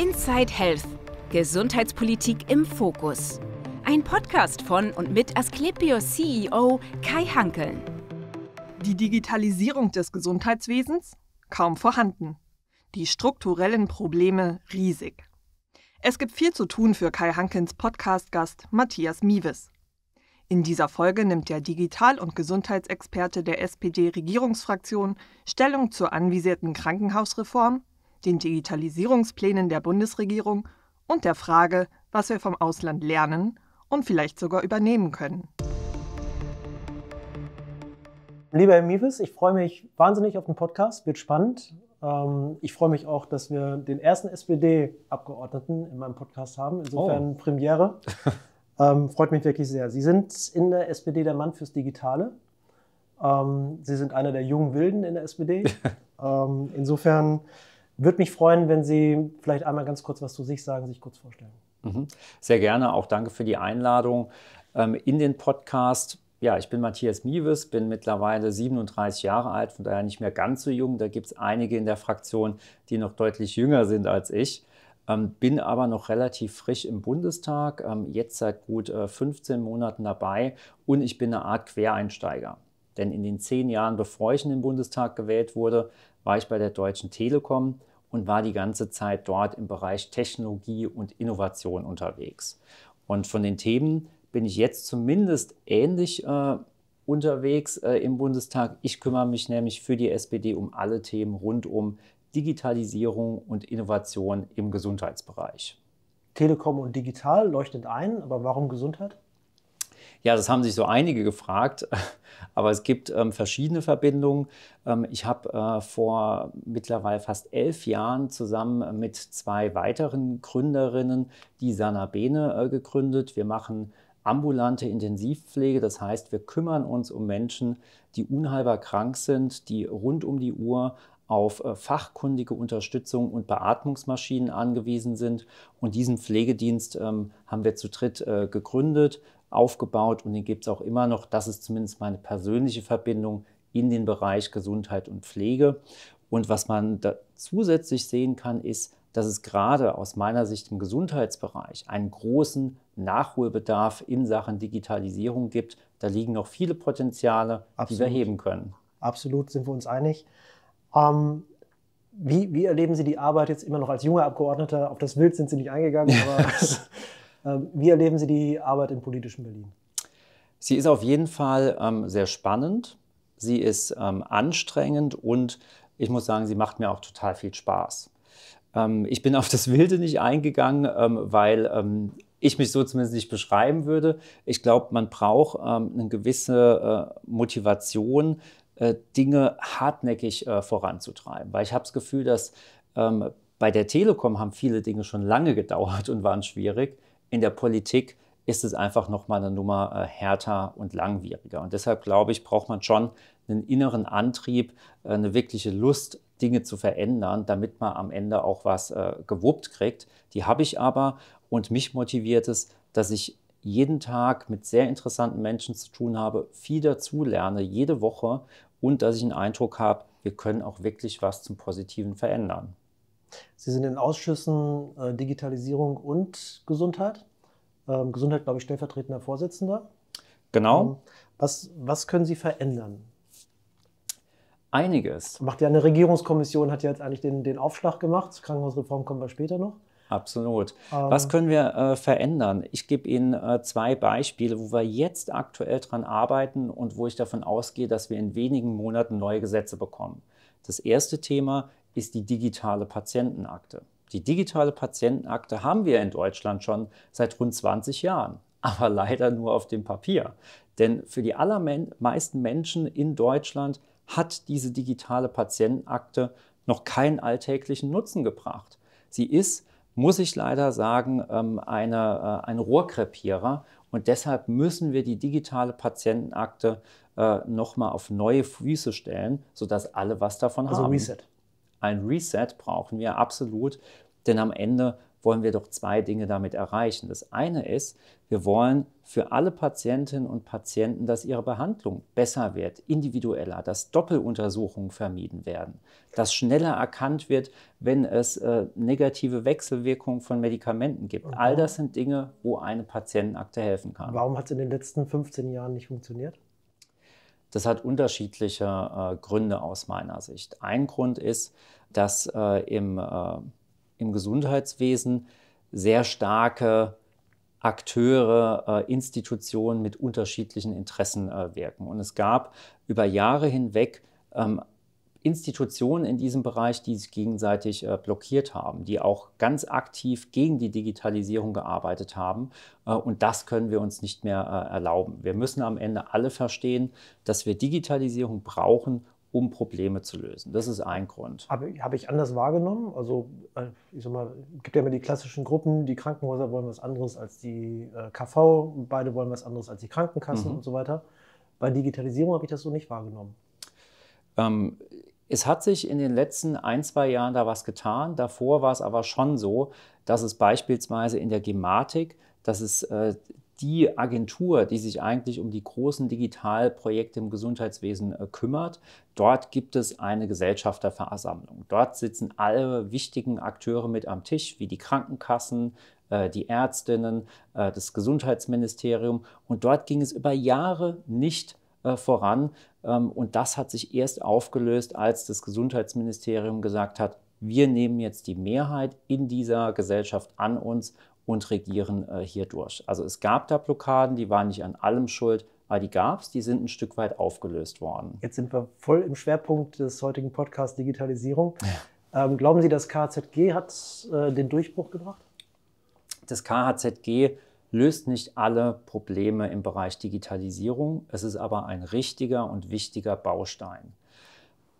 Inside Health – Gesundheitspolitik im Fokus. Ein Podcast von und mit Asklepios CEO Kai Hankeln. Die Digitalisierung des Gesundheitswesens? Kaum vorhanden. Die strukturellen Probleme riesig. Es gibt viel zu tun für Kai Hankens Podcast-Gast Matthias Mieves. In dieser Folge nimmt der Digital- und Gesundheitsexperte der SPD-Regierungsfraktion Stellung zur anvisierten Krankenhausreform den Digitalisierungsplänen der Bundesregierung und der Frage, was wir vom Ausland lernen und vielleicht sogar übernehmen können. Lieber Herr Miewes, ich freue mich wahnsinnig auf den Podcast, wird spannend. Ähm, ich freue mich auch, dass wir den ersten SPD-Abgeordneten in meinem Podcast haben. Insofern oh. Premiere. Ähm, freut mich wirklich sehr. Sie sind in der SPD der Mann fürs Digitale. Ähm, Sie sind einer der jungen Wilden in der SPD. insofern würde mich freuen, wenn Sie vielleicht einmal ganz kurz was zu sich sagen, sich kurz vorstellen. Mhm. Sehr gerne, auch danke für die Einladung ähm, in den Podcast. Ja, ich bin Matthias Miewes, bin mittlerweile 37 Jahre alt, von daher nicht mehr ganz so jung. Da gibt es einige in der Fraktion, die noch deutlich jünger sind als ich. Ähm, bin aber noch relativ frisch im Bundestag, ähm, jetzt seit gut äh, 15 Monaten dabei und ich bin eine Art Quereinsteiger. Denn in den zehn Jahren, bevor ich in den Bundestag gewählt wurde, war ich bei der Deutschen Telekom und war die ganze Zeit dort im Bereich Technologie und Innovation unterwegs. Und von den Themen bin ich jetzt zumindest ähnlich äh, unterwegs äh, im Bundestag. Ich kümmere mich nämlich für die SPD um alle Themen rund um Digitalisierung und Innovation im Gesundheitsbereich. Telekom und digital leuchtet ein, aber warum Gesundheit? Ja, das haben sich so einige gefragt, aber es gibt ähm, verschiedene Verbindungen. Ähm, ich habe äh, vor mittlerweile fast elf Jahren zusammen mit zwei weiteren Gründerinnen die Sanabene äh, gegründet. Wir machen ambulante Intensivpflege. Das heißt, wir kümmern uns um Menschen, die unheilbar krank sind, die rund um die Uhr auf äh, fachkundige Unterstützung und Beatmungsmaschinen angewiesen sind. Und diesen Pflegedienst ähm, haben wir zu dritt äh, gegründet aufgebaut und den gibt es auch immer noch. Das ist zumindest meine persönliche Verbindung in den Bereich Gesundheit und Pflege. Und was man da zusätzlich sehen kann, ist, dass es gerade aus meiner Sicht im Gesundheitsbereich einen großen Nachholbedarf in Sachen Digitalisierung gibt. Da liegen noch viele Potenziale, Absolut. die wir heben können. Absolut, sind wir uns einig. Ähm, wie, wie, erleben Sie die Arbeit jetzt immer noch als junger Abgeordneter? Auf das Wild sind Sie nicht eingegangen, aber Ähm, wie erleben Sie die Arbeit im politischen Berlin? Sie ist auf jeden Fall ähm, sehr spannend. Sie ist ähm, anstrengend und ich muss sagen, sie macht mir auch total viel Spaß. Ähm, ich bin auf das Wilde nicht eingegangen, ähm, weil ähm, ich mich so zumindest nicht beschreiben würde. Ich glaube, man braucht eine gewisse äh, Motivation, äh, Dinge hartnäckig äh, voranzutreiben, weil ich habe das Gefühl, dass bei der Telekom haben viele Dinge schon lange gedauert und waren schwierig in der Politik ist es einfach nochmal eine Nummer äh, härter und langwieriger. Und deshalb glaube ich, braucht man schon einen inneren Antrieb, äh, eine wirkliche Lust, Dinge zu verändern, damit man am Ende auch was äh, gewuppt kriegt. Die habe ich aber und mich motiviert es, dass ich jeden Tag mit sehr interessanten Menschen zu tun habe, viel dazulerne, jede Woche und dass ich einen Eindruck habe, wir können auch wirklich was zum Positiven verändern. Sie sind in Ausschüssen äh, Digitalisierung und Gesundheit. Ähm, Gesundheit, glaube ich, stellvertretender Vorsitzender. Genau. Ähm, was, was können Sie verändern? Einiges. Macht ja eine Regierungskommission, hat ja jetzt eigentlich den, den Aufschlag gemacht. Krankenhausreform kommen wir später noch. Absolut. Ähm. Was können wir äh, verändern? Ich gebe Ihnen äh, zwei Beispiele, wo wir jetzt aktuell dran arbeiten und wo ich davon ausgehe, dass wir in wenigen Monaten neue Gesetze bekommen. Das erste Thema ist die digitale Patientenakte. Die digitale Patientenakte haben wir in Deutschland schon seit rund 20 Jahren, aber leider nur auf dem Papier. Denn für die allermeisten Menschen in Deutschland hat diese digitale Patientenakte noch keinen alltäglichen Nutzen gebracht. Sie ist, muss ich leider sagen, ähm, eine, äh, ein Rohrkrepierer und deshalb müssen wir die digitale Patientenakte äh, nochmal auf neue Füße stellen, sodass alle was davon also haben. Reset. Ein Reset brauchen wir absolut, denn am Ende wollen wir doch zwei Dinge damit erreichen. Das eine ist, wir wollen für alle Patientinnen und Patienten, dass ihre Behandlung besser wird, individueller, dass Doppeluntersuchungen vermieden werden, dass schneller erkannt wird, wenn es äh, negative Wechselwirkungen von Medikamenten gibt. All das sind Dinge, wo eine Patientenakte helfen kann. Warum hat es in den letzten 15 Jahren nicht funktioniert? Das hat unterschiedliche äh, Gründe aus meiner Sicht. Ein Grund ist, dass äh, im, äh, im Gesundheitswesen sehr starke Akteure, äh, Institutionen mit unterschiedlichen Interessen äh, wirken. Und es gab über Jahre hinweg ähm, Institutionen in diesem Bereich, die sich gegenseitig äh, blockiert haben, die auch ganz aktiv gegen die Digitalisierung gearbeitet haben. Äh, und das können wir uns nicht mehr äh, erlauben. Wir müssen am Ende alle verstehen, dass wir Digitalisierung brauchen, um Probleme zu lösen. Das ist ein Grund. Habe, habe ich anders wahrgenommen? Also, äh, ich sag mal, es gibt ja immer die klassischen Gruppen, die Krankenhäuser wollen was anderes als die äh, KV, beide wollen was anderes als die Krankenkassen mhm. und so weiter. Bei Digitalisierung habe ich das so nicht wahrgenommen. Ähm, es hat sich in den letzten ein, zwei Jahren da was getan. Davor war es aber schon so, dass es beispielsweise in der Gematik, dass es äh, die Agentur, die sich eigentlich um die großen Digitalprojekte im Gesundheitswesen äh, kümmert, dort gibt es eine Gesellschafterversammlung. Dort sitzen alle wichtigen Akteure mit am Tisch, wie die Krankenkassen, äh, die Ärztinnen, äh, das Gesundheitsministerium. Und dort ging es über Jahre nicht voran, ähm, und das hat sich erst aufgelöst, als das Gesundheitsministerium gesagt hat, wir nehmen jetzt die Mehrheit in dieser Gesellschaft an uns und regieren äh, hier durch. Also es gab da Blockaden, die waren nicht an allem schuld, aber die gab es, die sind ein Stück weit aufgelöst worden. Jetzt sind wir voll im Schwerpunkt des heutigen Podcasts Digitalisierung. Ja. Ähm, glauben Sie, das KZG hat äh, den Durchbruch gebracht? Das KHZG löst nicht alle Probleme im Bereich Digitalisierung. Es ist aber ein richtiger und wichtiger Baustein.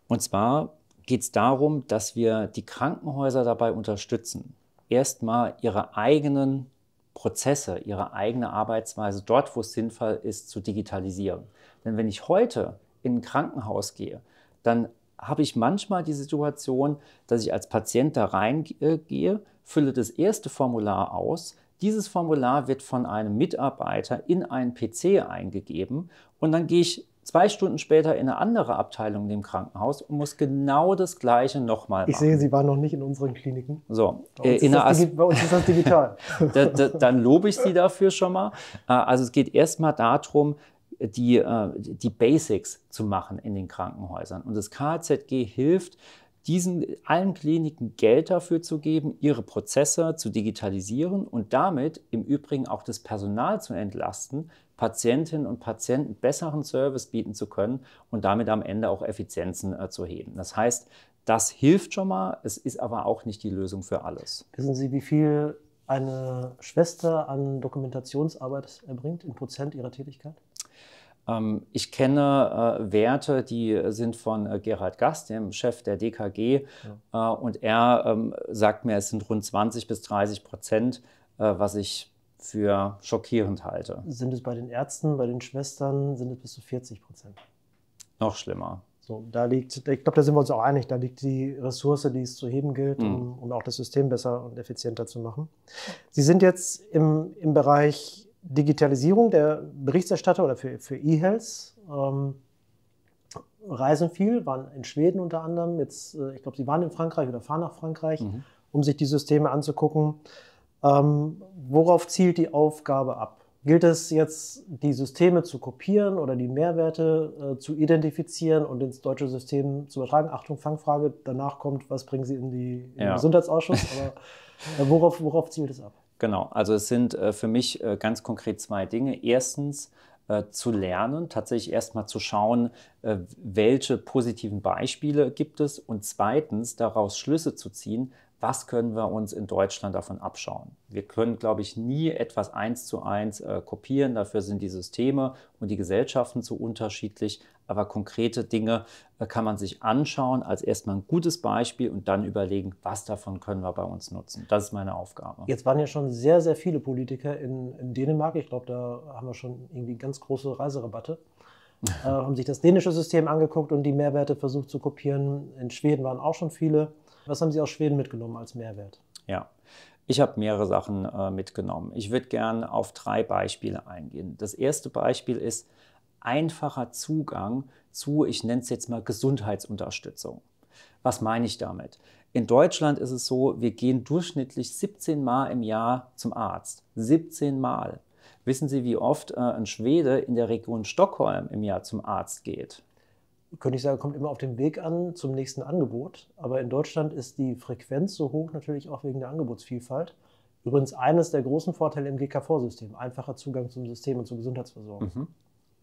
Und zwar geht es darum, dass wir die Krankenhäuser dabei unterstützen, erstmal ihre eigenen Prozesse, ihre eigene Arbeitsweise dort, wo es sinnvoll ist, zu digitalisieren. Denn wenn ich heute in ein Krankenhaus gehe, dann habe ich manchmal die Situation, dass ich als Patient da reingehe, fülle das erste Formular aus, dieses Formular wird von einem Mitarbeiter in einen PC eingegeben und dann gehe ich zwei Stunden später in eine andere Abteilung im Krankenhaus und muss genau das Gleiche nochmal machen. Ich sehe, Sie waren noch nicht in unseren Kliniken. So, bei uns, äh, in ist, das, bei uns ist das digital. da, da, dann lobe ich Sie dafür schon mal. Äh, also es geht erstmal darum, die, äh, die Basics zu machen in den Krankenhäusern. Und das KZG hilft, diesen allen Kliniken Geld dafür zu geben, ihre Prozesse zu digitalisieren und damit im Übrigen auch das Personal zu entlasten, Patientinnen und Patienten besseren Service bieten zu können und damit am Ende auch Effizienzen äh, zu heben. Das heißt, das hilft schon mal, es ist aber auch nicht die Lösung für alles. Wissen Sie, wie viel eine Schwester an Dokumentationsarbeit erbringt in Prozent ihrer Tätigkeit? Ähm, ich kenne äh, Werte, die äh, sind von äh, Gerhard Gast, dem Chef der DKG, ja. äh, und er ähm, sagt mir, es sind rund 20 bis 30 Prozent, äh, was ich für schockierend halte. Sind es bei den Ärzten, bei den Schwestern, sind es bis zu 40 Prozent? Noch schlimmer. So, da liegt, ich glaube, da sind wir uns auch einig, da liegt die Ressource, die es zu heben gilt, mhm. um, um, auch das System besser und effizienter zu machen. Sie sind jetzt im, im Bereich Digitalisierung der Berichterstatter oder für, für E-Health ähm, reisen viel, waren in Schweden unter anderem, jetzt, äh, ich glaube, sie waren in Frankreich oder fahren nach Frankreich, mhm. um sich die Systeme anzugucken. Ähm, worauf zielt die Aufgabe ab? Gilt es jetzt, die Systeme zu kopieren oder die Mehrwerte äh, zu identifizieren und ins deutsche System zu übertragen? Achtung, Fangfrage, danach kommt, was bringen Sie in die, in ja. den Gesundheitsausschuss? Aber, äh, worauf, worauf zielt es ab? Genau, also es sind äh, für mich äh, ganz konkret zwei Dinge. Erstens äh, zu lernen, tatsächlich erstmal zu schauen, äh, welche positiven Beispiele gibt es und zweitens daraus Schlüsse zu ziehen, was können wir uns in Deutschland davon abschauen. Wir können, glaube ich, nie etwas eins zu eins äh, kopieren, dafür sind die Systeme und die Gesellschaften zu unterschiedlich, aber konkrete Dinge äh, kann man sich anschauen als erstmal ein gutes Beispiel und dann überlegen, was davon können wir bei uns nutzen. Das ist meine Aufgabe. Jetzt waren ja schon sehr, sehr viele Politiker in, in Dänemark. Ich glaube, da haben wir schon irgendwie ganz große Reiserabatte. äh, haben sich das dänische System angeguckt und die Mehrwerte versucht zu kopieren. In Schweden waren auch schon viele. Was haben Sie aus Schweden mitgenommen als Mehrwert? Ja, ich habe mehrere Sachen äh, mitgenommen. Ich würde gerne auf drei Beispiele eingehen. Das erste Beispiel ist, einfacher Zugang zu, ich nenne es jetzt mal, Gesundheitsunterstützung. Was meine ich damit? In Deutschland ist es so, wir gehen durchschnittlich 17 Mal im Jahr zum Arzt. 17 Mal. Wissen Sie, wie oft äh, ein Schwede in der Region Stockholm im Jahr zum Arzt geht? könnte ich sagen, kommt immer auf den Weg an zum nächsten Angebot. Aber in Deutschland ist die Frequenz so hoch natürlich auch wegen der Angebotsvielfalt. Übrigens eines der großen Vorteile im GKV-System, einfacher Zugang zum System und zur Gesundheitsversorgung. Mhm.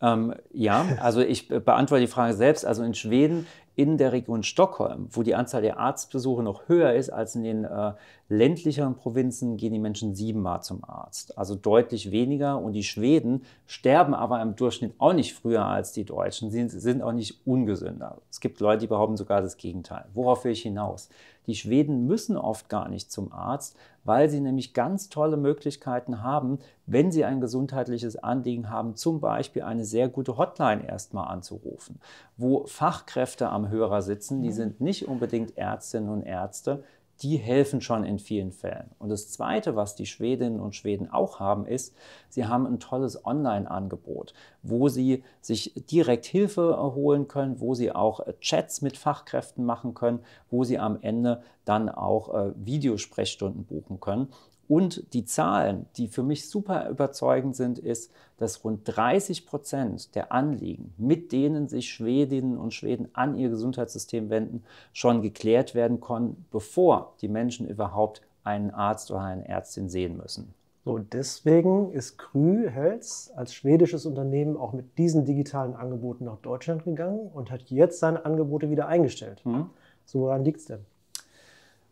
Ähm, ja, also ich beantworte die Frage selbst. Also in Schweden, in der Region Stockholm, wo die Anzahl der Arztbesuche noch höher ist als in den äh, ländlicheren Provinzen, gehen die Menschen siebenmal zum Arzt. Also deutlich weniger. Und die Schweden sterben aber im Durchschnitt auch nicht früher als die Deutschen. Sie sind auch nicht ungesünder. Es gibt Leute, die behaupten sogar das Gegenteil. Worauf will ich hinaus? Die Schweden müssen oft gar nicht zum Arzt, weil sie nämlich ganz tolle Möglichkeiten haben, wenn sie ein gesundheitliches Anliegen haben, zum Beispiel eine sehr gute Hotline erstmal anzurufen, wo Fachkräfte am Hörer sitzen, die mhm. sind nicht unbedingt Ärztinnen und Ärzte, die helfen schon in vielen Fällen. Und das Zweite, was die Schwedinnen und Schweden auch haben, ist, sie haben ein tolles Online-Angebot, wo sie sich direkt Hilfe holen können, wo sie auch äh, Chats mit Fachkräften machen können, wo sie am Ende dann auch äh, Videosprechstunden buchen können. Und die Zahlen, die für mich super überzeugend sind, ist, dass rund 30 Prozent der Anliegen, mit denen sich Schwedinnen und Schweden an ihr Gesundheitssystem wenden, schon geklärt werden konnten, bevor die Menschen überhaupt einen Arzt oder eine Ärztin sehen müssen. So, deswegen ist Krühhels als schwedisches Unternehmen auch mit diesen digitalen Angeboten nach Deutschland gegangen und hat jetzt seine Angebote wieder eingestellt. Mhm. So, woran liegt es denn?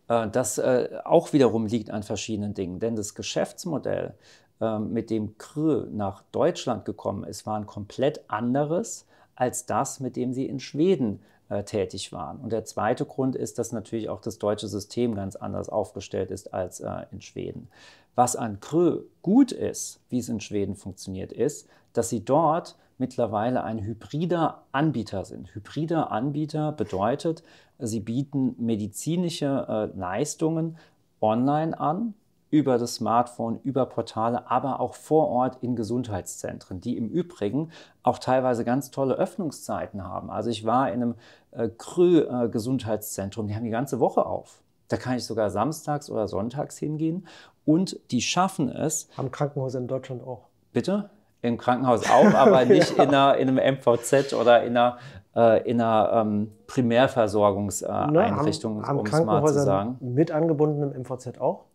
Äh, das äh, auch wiederum liegt an verschiedenen Dingen, denn das Geschäftsmodell, ähm, mit dem Krö nach Deutschland gekommen ist, war ein komplett anderes als das, mit dem sie in Schweden äh, tätig waren. Und der zweite Grund ist, dass natürlich auch das deutsche System ganz anders aufgestellt ist als in Schweden. Was an Krö gut ist, wie es in Schweden funktioniert, ist, dass sie dort mittlerweile ein hybrider Anbieter sind. Hybrider Anbieter bedeutet, sie bieten medizinische äh, Leistungen online an, über das Smartphone, über Portale, aber auch vor Ort in Gesundheitszentren, die im Übrigen auch teilweise ganz tolle Öffnungszeiten haben. Also ich war in einem äh, Krü-Gesundheitszentrum, äh, die haben die ganze Woche auf. Da kann ich sogar samstags oder sonntags hingehen und die schaffen es. Haben Krankenhäuser in Deutschland auch. Bitte? im Krankenhaus auf, aber nicht ja. in, einer, in, einem MVZ oder in einer, äh, in einer ähm, Primärversorgungseinrichtung, äh, um es mal zu sagen. Mit angebundenem MVZ auch?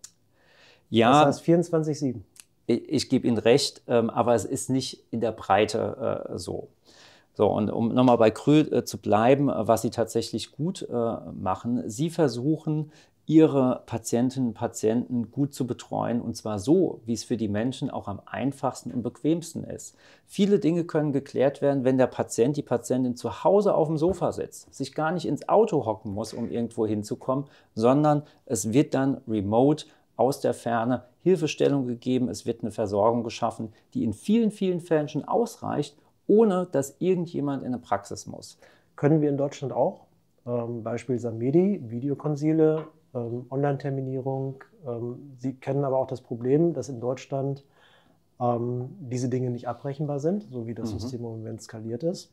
Ja. Das heißt 24-7. Ich, ich gebe Ihnen recht, ähm, aber es ist nicht in der Breite äh, so. So, und um nochmal bei Krüll äh, zu bleiben, äh, was sie tatsächlich gut äh, machen, sie versuchen ihre Patientinnen und Patienten gut zu betreuen und zwar so, wie es für die Menschen auch am einfachsten und bequemsten ist. Viele Dinge können geklärt werden, wenn der Patient, die Patientin zu Hause auf dem Sofa sitzt, sich gar nicht ins Auto hocken muss, um irgendwo hinzukommen, sondern es wird dann remote aus der Ferne Hilfestellung gegeben, es wird eine Versorgung geschaffen, die in vielen, vielen Fällen schon ausreicht, ohne dass irgendjemand in eine Praxis muss. Können wir in Deutschland auch? Ähm, Beispiel Samedi, Videokonsile, ähm, Online-Terminierung. Ähm, Sie kennen aber auch das Problem, dass in Deutschland ähm, diese Dinge nicht abrechenbar sind, so wie das mhm. System im Moment skaliert ist.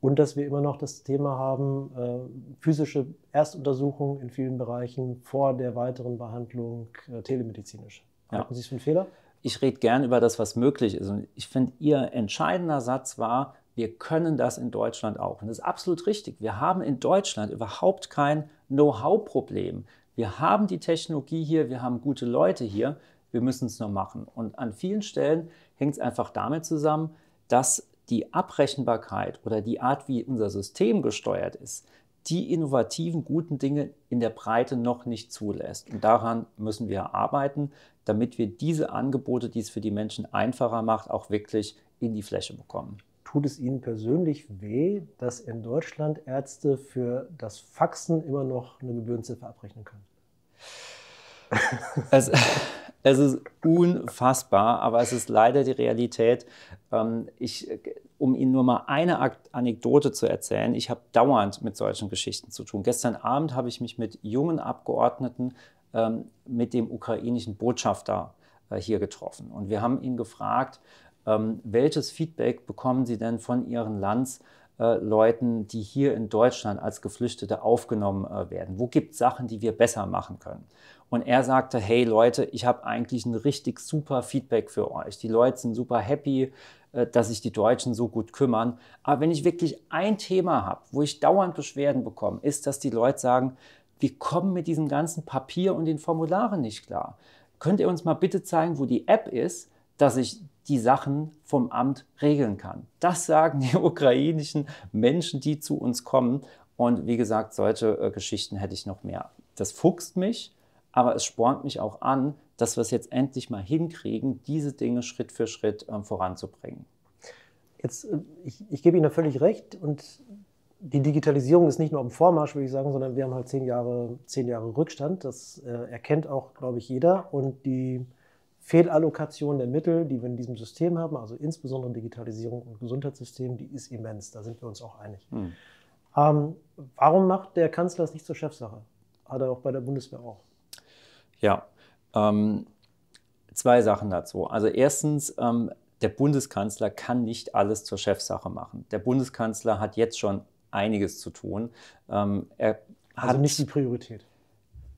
Und dass wir immer noch das Thema haben, äh, physische Erstuntersuchungen in vielen Bereichen vor der weiteren Behandlung äh, telemedizinisch. Ja. Halten Sie es für einen Fehler? Ich rede gern über das, was möglich ist. Und ich finde, Ihr entscheidender Satz war, wir können das in Deutschland auch. Und das ist absolut richtig. Wir haben in Deutschland überhaupt kein Know-how-Problem wir haben die Technologie hier, wir haben gute Leute hier, wir müssen es nur machen. Und an vielen Stellen hängt es einfach damit zusammen, dass die Abrechenbarkeit oder die Art, wie unser System gesteuert ist, die innovativen, guten Dinge in der Breite noch nicht zulässt. Und daran müssen wir arbeiten, damit wir diese Angebote, die es für die Menschen einfacher macht, auch wirklich in die Fläche bekommen tut es Ihnen persönlich weh, dass in Deutschland Ärzte für das Faxen immer noch eine Gebührenziffer abrechnen können? Es, es ist unfassbar, aber es ist leider die Realität. Ähm, ich, um Ihnen nur mal eine Anekdote zu erzählen, ich habe dauernd mit solchen Geschichten zu tun. Gestern Abend habe ich mich mit jungen Abgeordneten ähm, mit dem ukrainischen Botschafter äh, hier getroffen und wir haben ihn gefragt, ähm, welches Feedback bekommen Sie denn von Ihren Landsleuten, äh, die hier in Deutschland als Geflüchtete aufgenommen äh, werden? Wo gibt es Sachen, die wir besser machen können? Und er sagte, hey Leute, ich habe eigentlich ein richtig super Feedback für euch. Die Leute sind super happy, äh, dass sich die Deutschen so gut kümmern. Aber wenn ich wirklich ein Thema habe, wo ich dauernd Beschwerden bekomme, ist, dass die Leute sagen, wir kommen mit diesem ganzen Papier und den Formularen nicht klar. Könnt ihr uns mal bitte zeigen, wo die App ist, dass ich die Sachen vom Amt regeln kann. Das sagen die ukrainischen Menschen, die zu uns kommen. Und wie gesagt, solche äh, Geschichten hätte ich noch mehr. Das fuchst mich, aber es spornt mich auch an, dass wir es jetzt endlich mal hinkriegen, diese Dinge Schritt für Schritt äh, voranzubringen. Jetzt, äh, ich, ich gebe Ihnen da völlig recht und die Digitalisierung ist nicht nur im Vormarsch, würde ich sagen, sondern wir haben halt zehn Jahre, zehn Jahre Rückstand. Das äh, erkennt auch, glaube ich, jeder. Und die Fehlallokation der Mittel, die wir in diesem System haben, also insbesondere Digitalisierung und Gesundheitssystem, die ist immens. Da sind wir uns auch einig. Hm. Ähm, warum macht der Kanzler es nicht zur Chefsache? Hat er auch bei der Bundeswehr auch. Ja, ähm, zwei Sachen dazu. Also erstens, ähm, der Bundeskanzler kann nicht alles zur Chefsache machen. Der Bundeskanzler hat jetzt schon einiges zu tun. Ähm, er also hat, nicht die Priorität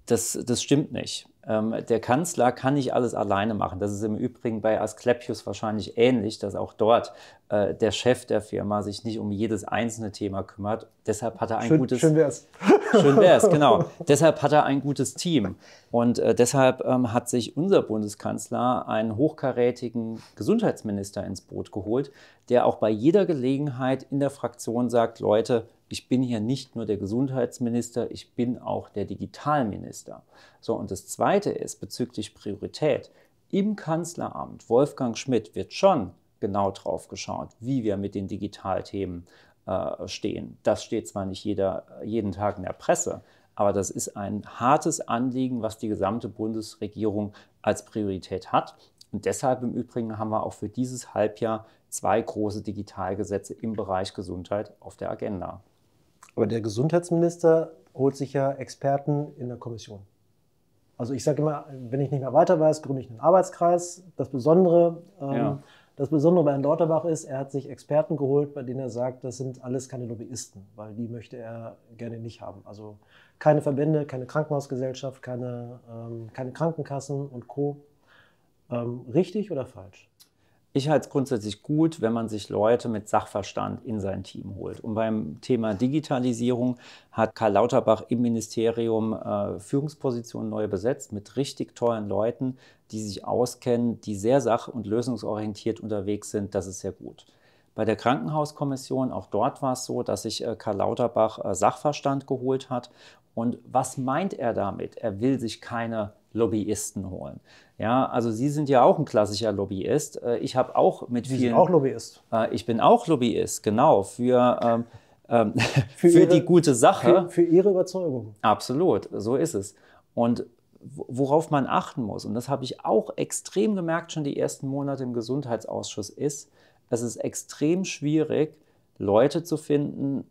das, das stimmt nicht. Ähm, der Kanzler kann nicht alles alleine machen. Das ist im Übrigen bei Asklepios wahrscheinlich ähnlich, dass auch dort äh, der Chef der Firma sich nicht um jedes einzelne Thema kümmert. Deshalb hat er ein schön, gutes. Schön wär's. Schön wär's, genau. deshalb hat er ein gutes Team. Und äh, deshalb ähm, hat sich unser Bundeskanzler einen hochkarätigen Gesundheitsminister ins Boot geholt, der auch bei jeder Gelegenheit in der Fraktion sagt, Leute, ich bin hier nicht nur der Gesundheitsminister, ich bin auch der Digitalminister. So, und das Zweite ist bezüglich Priorität. Im Kanzleramt, Wolfgang Schmidt wird schon genau drauf geschaut, wie wir mit den Digitalthemen äh, stehen. Das steht zwar nicht jeder, jeden Tag in der Presse, aber das ist ein hartes Anliegen, was die gesamte Bundesregierung als Priorität hat. Und deshalb im Übrigen haben wir auch für dieses Halbjahr zwei große Digitalgesetze im Bereich Gesundheit auf der Agenda. Aber der Gesundheitsminister holt sich ja Experten in der Kommission. Also ich sage immer, wenn ich nicht mehr weiter weiß, gründe ich einen Arbeitskreis. Das Besondere ähm, ja. Das Besondere bei Herrn Lauterbach ist, er hat sich Experten geholt, bei denen er sagt, das sind alles keine Lobbyisten, weil die möchte er gerne nicht haben. Also keine Verbände, keine Krankenhausgesellschaft, keine, ähm, keine Krankenkassen und Co. Ähm, richtig oder falsch? Ich halte es grundsätzlich gut, wenn man sich Leute mit Sachverstand in sein Team holt. Und beim Thema Digitalisierung hat Karl Lauterbach im Ministerium äh, Führungspositionen neu besetzt mit richtig tollen Leuten, die sich auskennen, die sehr sach- und lösungsorientiert unterwegs sind. Das ist sehr gut. Bei der Krankenhauskommission, auch dort war es so, dass sich äh, Karl Lauterbach äh, Sachverstand geholt hat. Und was meint er damit? Er will sich keine Lobbyisten holen. Ja, also Sie sind ja auch ein klassischer Lobbyist. Äh, ich habe auch mit vielen. Sie sind auch Lobbyist. Äh, ich bin auch Lobbyist, genau, für, ähm, ähm für, für ihre, die gute Sache. Für, für Ihre Überzeugung. Absolut, so ist es. Und worauf man achten muss, und das habe ich auch extrem gemerkt, schon die ersten Monate im Gesundheitsausschuss, ist, es ist extrem schwierig, Leute zu finden,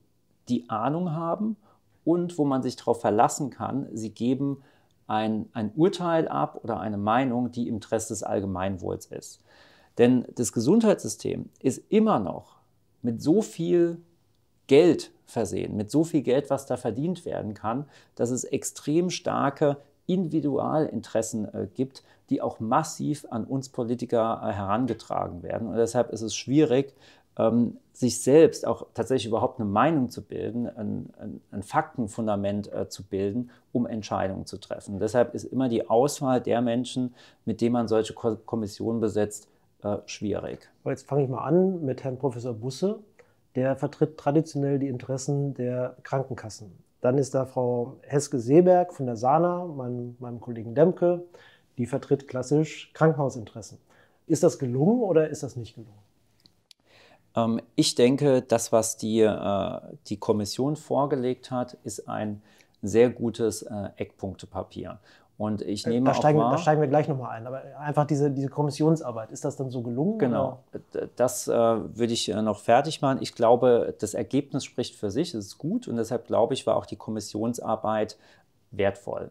die Ahnung haben und wo man sich darauf verlassen kann, sie geben ein, ein Urteil ab oder eine Meinung, die im Interesse des Allgemeinwohls ist. Denn das Gesundheitssystem ist immer noch mit so viel Geld versehen, mit so viel Geld, was da verdient werden kann, dass es extrem starke Individualinteressen äh, gibt, die auch massiv an uns Politiker äh, herangetragen werden. Und deshalb ist es schwierig, ähm, sich selbst auch tatsächlich überhaupt eine Meinung zu bilden, ein, ein, ein Faktenfundament äh, zu bilden, um Entscheidungen zu treffen. Deshalb ist immer die Auswahl der Menschen, mit denen man solche Ko Kommissionen besetzt, äh, schwierig. Jetzt fange ich mal an mit Herrn Professor Busse. Der vertritt traditionell die Interessen der Krankenkassen. Dann ist da Frau Heske-Seeberg von der SANA, meinem, meinem Kollegen Demke, die vertritt klassisch Krankenhausinteressen. Ist das gelungen oder ist das nicht gelungen? Ähm, ich denke, das, was die, äh, die Kommission vorgelegt hat, ist ein sehr gutes äh, Eckpunktepapier. Und ich äh, nehme da steigen, wahr, da steigen wir gleich nochmal ein, aber einfach diese, diese Kommissionsarbeit, ist das dann so gelungen? Genau, oder? das äh, würde ich noch fertig machen. Ich glaube, das Ergebnis spricht für sich, es ist gut und deshalb glaube ich, war auch die Kommissionsarbeit wertvoll.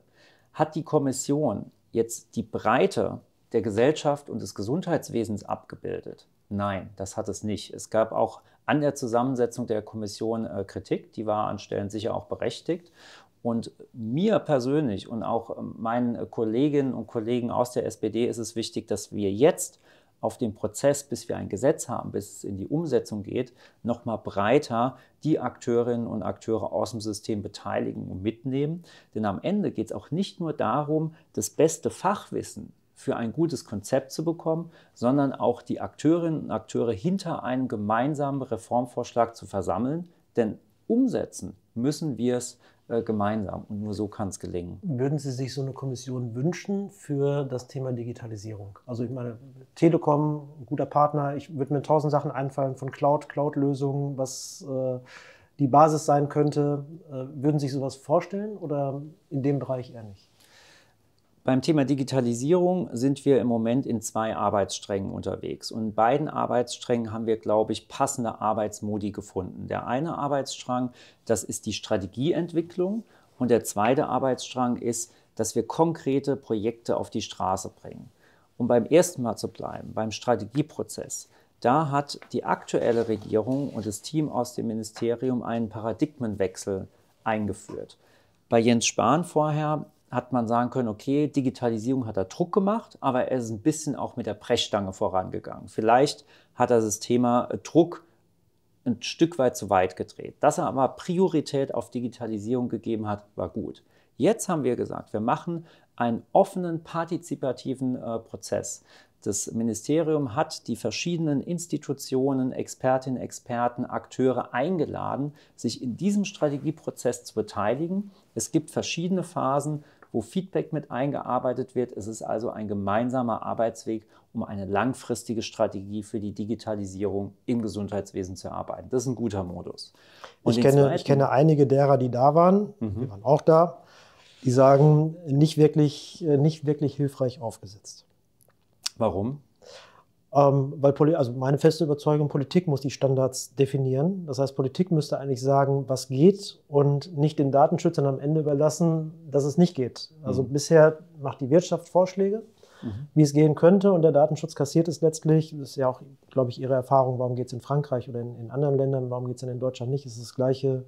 Hat die Kommission jetzt die Breite der Gesellschaft und des Gesundheitswesens abgebildet? Nein, das hat es nicht. Es gab auch an der Zusammensetzung der Kommission äh, Kritik, die war an Stellen sicher auch berechtigt. Und mir persönlich und auch ähm, meinen äh, Kolleginnen und Kollegen aus der SPD ist es wichtig, dass wir jetzt auf den Prozess, bis wir ein Gesetz haben, bis es in die Umsetzung geht, nochmal breiter die Akteurinnen und Akteure aus dem System beteiligen und mitnehmen. Denn am Ende geht es auch nicht nur darum, das beste Fachwissen für ein gutes Konzept zu bekommen, sondern auch die Akteurinnen und Akteure hinter einem gemeinsamen Reformvorschlag zu versammeln. Denn umsetzen müssen wir es äh, gemeinsam und nur so kann es gelingen. Würden Sie sich so eine Kommission wünschen für das Thema Digitalisierung? Also ich meine, Telekom, guter Partner, ich würde mir tausend Sachen einfallen von Cloud, Cloud-Lösungen, was äh, die Basis sein könnte. Äh, würden Sie sich sowas vorstellen oder in dem Bereich eher nicht? Beim Thema Digitalisierung sind wir im Moment in zwei Arbeitssträngen unterwegs. Und in beiden Arbeitssträngen haben wir, glaube ich, passende Arbeitsmodi gefunden. Der eine Arbeitsstrang, das ist die Strategieentwicklung. Und der zweite Arbeitsstrang ist, dass wir konkrete Projekte auf die Straße bringen. Um beim ersten Mal zu bleiben, beim Strategieprozess, da hat die aktuelle Regierung und das Team aus dem Ministerium einen Paradigmenwechsel eingeführt. Bei Jens Spahn vorher hat man sagen können, okay, Digitalisierung hat er Druck gemacht, aber er ist ein bisschen auch mit der Brechstange vorangegangen. Vielleicht hat er das Thema äh, Druck ein Stück weit zu weit gedreht. Dass er aber Priorität auf Digitalisierung gegeben hat, war gut. Jetzt haben wir gesagt, wir machen einen offenen, partizipativen äh, Prozess. Das Ministerium hat die verschiedenen Institutionen, Expertinnen, Experten, Akteure eingeladen, sich in diesem Strategieprozess zu beteiligen. Es gibt verschiedene Phasen wo Feedback mit eingearbeitet wird. Es ist also ein gemeinsamer Arbeitsweg, um eine langfristige Strategie für die Digitalisierung im Gesundheitswesen zu erarbeiten. Das ist ein guter Modus. ich, kenne, zweiten, ich kenne einige derer, die da waren, mhm. wir waren auch da, die sagen, nicht wirklich, nicht wirklich hilfreich aufgesetzt. Warum? Ähm, weil Poli also meine feste Überzeugung, Politik muss die Standards definieren. Das heißt, Politik müsste eigentlich sagen, was geht und nicht den Datenschützern am Ende überlassen, dass es nicht geht. Also mhm. bisher macht die Wirtschaft Vorschläge, mhm. wie es gehen könnte und der Datenschutz kassiert es letztlich. Das ist ja auch, glaube ich, Ihre Erfahrung, warum geht es in Frankreich oder in, in anderen Ländern, warum geht es denn in Deutschland nicht? Es ist das gleiche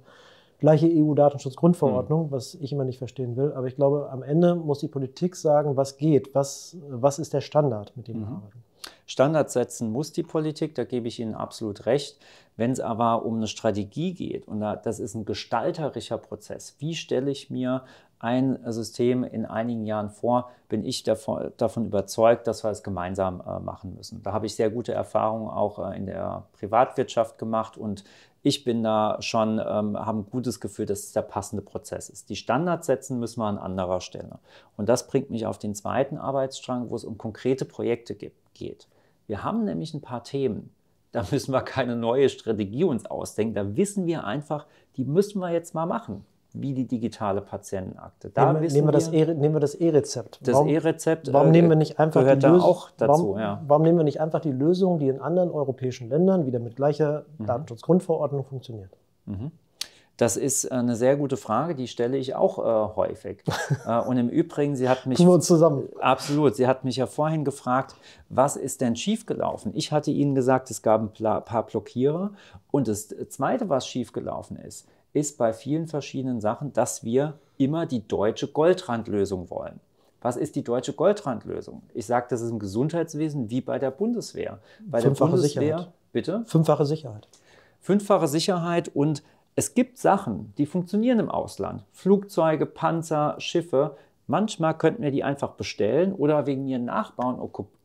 gleiche EU-Datenschutzgrundverordnung, mhm. was ich immer nicht verstehen will. Aber ich glaube, am Ende muss die Politik sagen, was geht, was, was ist der Standard, mit dem wir mhm. arbeiten. Standards setzen muss die Politik, da gebe ich Ihnen absolut recht. Wenn es aber um eine Strategie geht, und das ist ein gestalterischer Prozess, wie stelle ich mir ein System in einigen Jahren vor, bin ich davon, davon überzeugt, dass wir es gemeinsam äh, machen müssen. Da habe ich sehr gute Erfahrungen auch äh, in der Privatwirtschaft gemacht und ich bin da schon, ähm, habe ein gutes Gefühl, dass es der passende Prozess ist. Die Standards setzen müssen wir an anderer Stelle. Und das bringt mich auf den zweiten Arbeitsstrang, wo es um konkrete Projekte gibt, geht. Wir haben nämlich ein paar Themen. Da müssen wir keine neue Strategie uns ausdenken. Da wissen wir einfach, die müssen wir jetzt mal machen, wie die digitale Patientenakte. Da nehmen, nehmen wir, das e, nehmen wir das E-Rezept. Das E-Rezept. Warum, nehmen wir äh, gehört die da auch dazu? Warum, ja. warum, nehmen wir nicht einfach die Lösung, die in anderen europäischen Ländern wieder mit gleicher mhm. Datenschutzgrundverordnung funktioniert? Mhm. Das ist äh, eine sehr gute Frage, die stelle ich auch äh, häufig. äh, und im Übrigen, sie hat mich. Tun wir uns zusammen. Absolut. Sie hat mich ja vorhin gefragt, was ist denn schiefgelaufen? Ich hatte Ihnen gesagt, es gab ein paar Blockierer. Und das Zweite, was schiefgelaufen ist, ist bei vielen verschiedenen Sachen, dass wir immer die deutsche Goldrandlösung wollen. Was ist die deutsche Goldrandlösung? Ich sage, das ist im Gesundheitswesen wie bei der Bundeswehr. Bei Fünffache der Bundeswehr, Sicherheit. bitte? Fünffache Sicherheit. Fünffache Sicherheit und es gibt Sachen, die funktionieren im Ausland. Flugzeuge, Panzer, Schiffe. Manchmal könnten wir die einfach bestellen oder wegen ihren nachbauen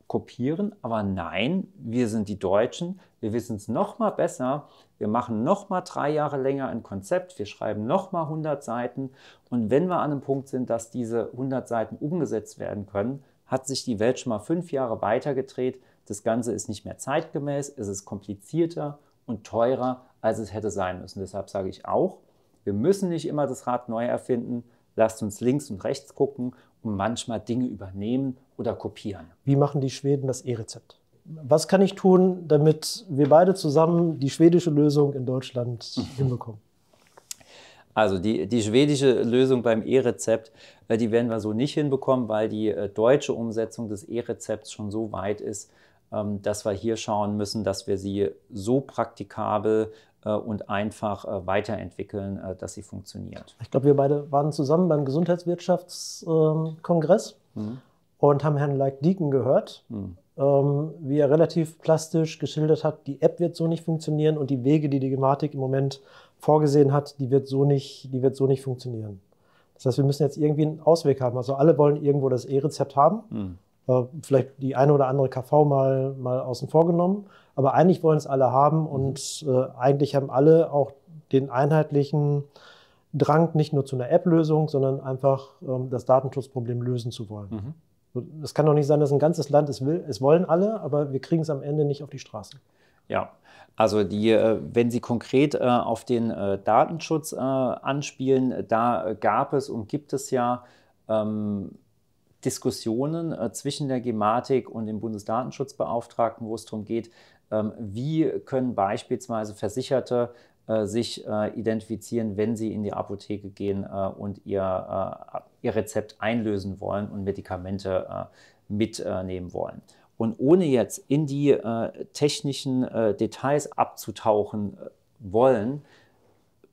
kopieren. Aber nein, wir sind die Deutschen. Wir wissen es noch mal besser. Wir machen noch mal drei Jahre länger ein Konzept. Wir schreiben noch mal 100 Seiten. Und wenn wir an einem Punkt sind, dass diese 100 Seiten umgesetzt werden können, hat sich die Welt schon mal fünf Jahre weitergedreht. Das Ganze ist nicht mehr zeitgemäß, es ist komplizierter und teurer als es hätte sein müssen. Deshalb sage ich auch, wir müssen nicht immer das Rad neu erfinden. Lasst uns links und rechts gucken und manchmal Dinge übernehmen oder kopieren. Wie machen die Schweden das E-Rezept? Was kann ich tun, damit wir beide zusammen die schwedische Lösung in Deutschland hinbekommen? Also die, die schwedische Lösung beim E-Rezept, äh, die werden wir so nicht hinbekommen, weil die äh, deutsche Umsetzung des E-Rezepts schon so weit ist, ähm, dass wir hier schauen müssen, dass wir sie so praktikabel äh, und einfach äh, weiterentwickeln, äh, dass sie funktioniert. Ich glaube, wir beide waren zusammen beim Gesundheitswirtschaftskongress ähm, mhm. und haben Herrn Leik-Dieken gehört, mhm. Ähm, wie er relativ plastisch geschildert hat, die App wird so nicht funktionieren und die Wege, die die Gematik im Moment vorgesehen hat, die wird so nicht, die wird so nicht funktionieren. Das heißt, wir müssen jetzt irgendwie einen Ausweg haben. Also alle wollen irgendwo das E-Rezept haben. Mhm. Vielleicht die eine oder andere KV mal, mal außen vor genommen. Aber eigentlich wollen es alle haben mhm. und äh, eigentlich haben alle auch den einheitlichen Drang, nicht nur zu einer App-Lösung, sondern einfach ähm, das Datenschutzproblem lösen zu wollen. Mhm. Es kann doch nicht sein, dass ein ganzes Land es will, es wollen alle, aber wir kriegen es am Ende nicht auf die Straße. Ja, also die, äh, wenn Sie konkret äh, auf den äh, Datenschutz anspielen, da gab es und gibt es ja ähm, Diskussionen zwischen der Gematik und dem Bundesdatenschutzbeauftragten, wo es darum geht, ähm, wie können beispielsweise Versicherte äh, sich äh, identifizieren, wenn sie in die Apotheke gehen äh, und ihr, ihr Rezept einlösen wollen und Medikamente mitnehmen wollen? Und ohne jetzt in die technischen Details abzutauchen wollen,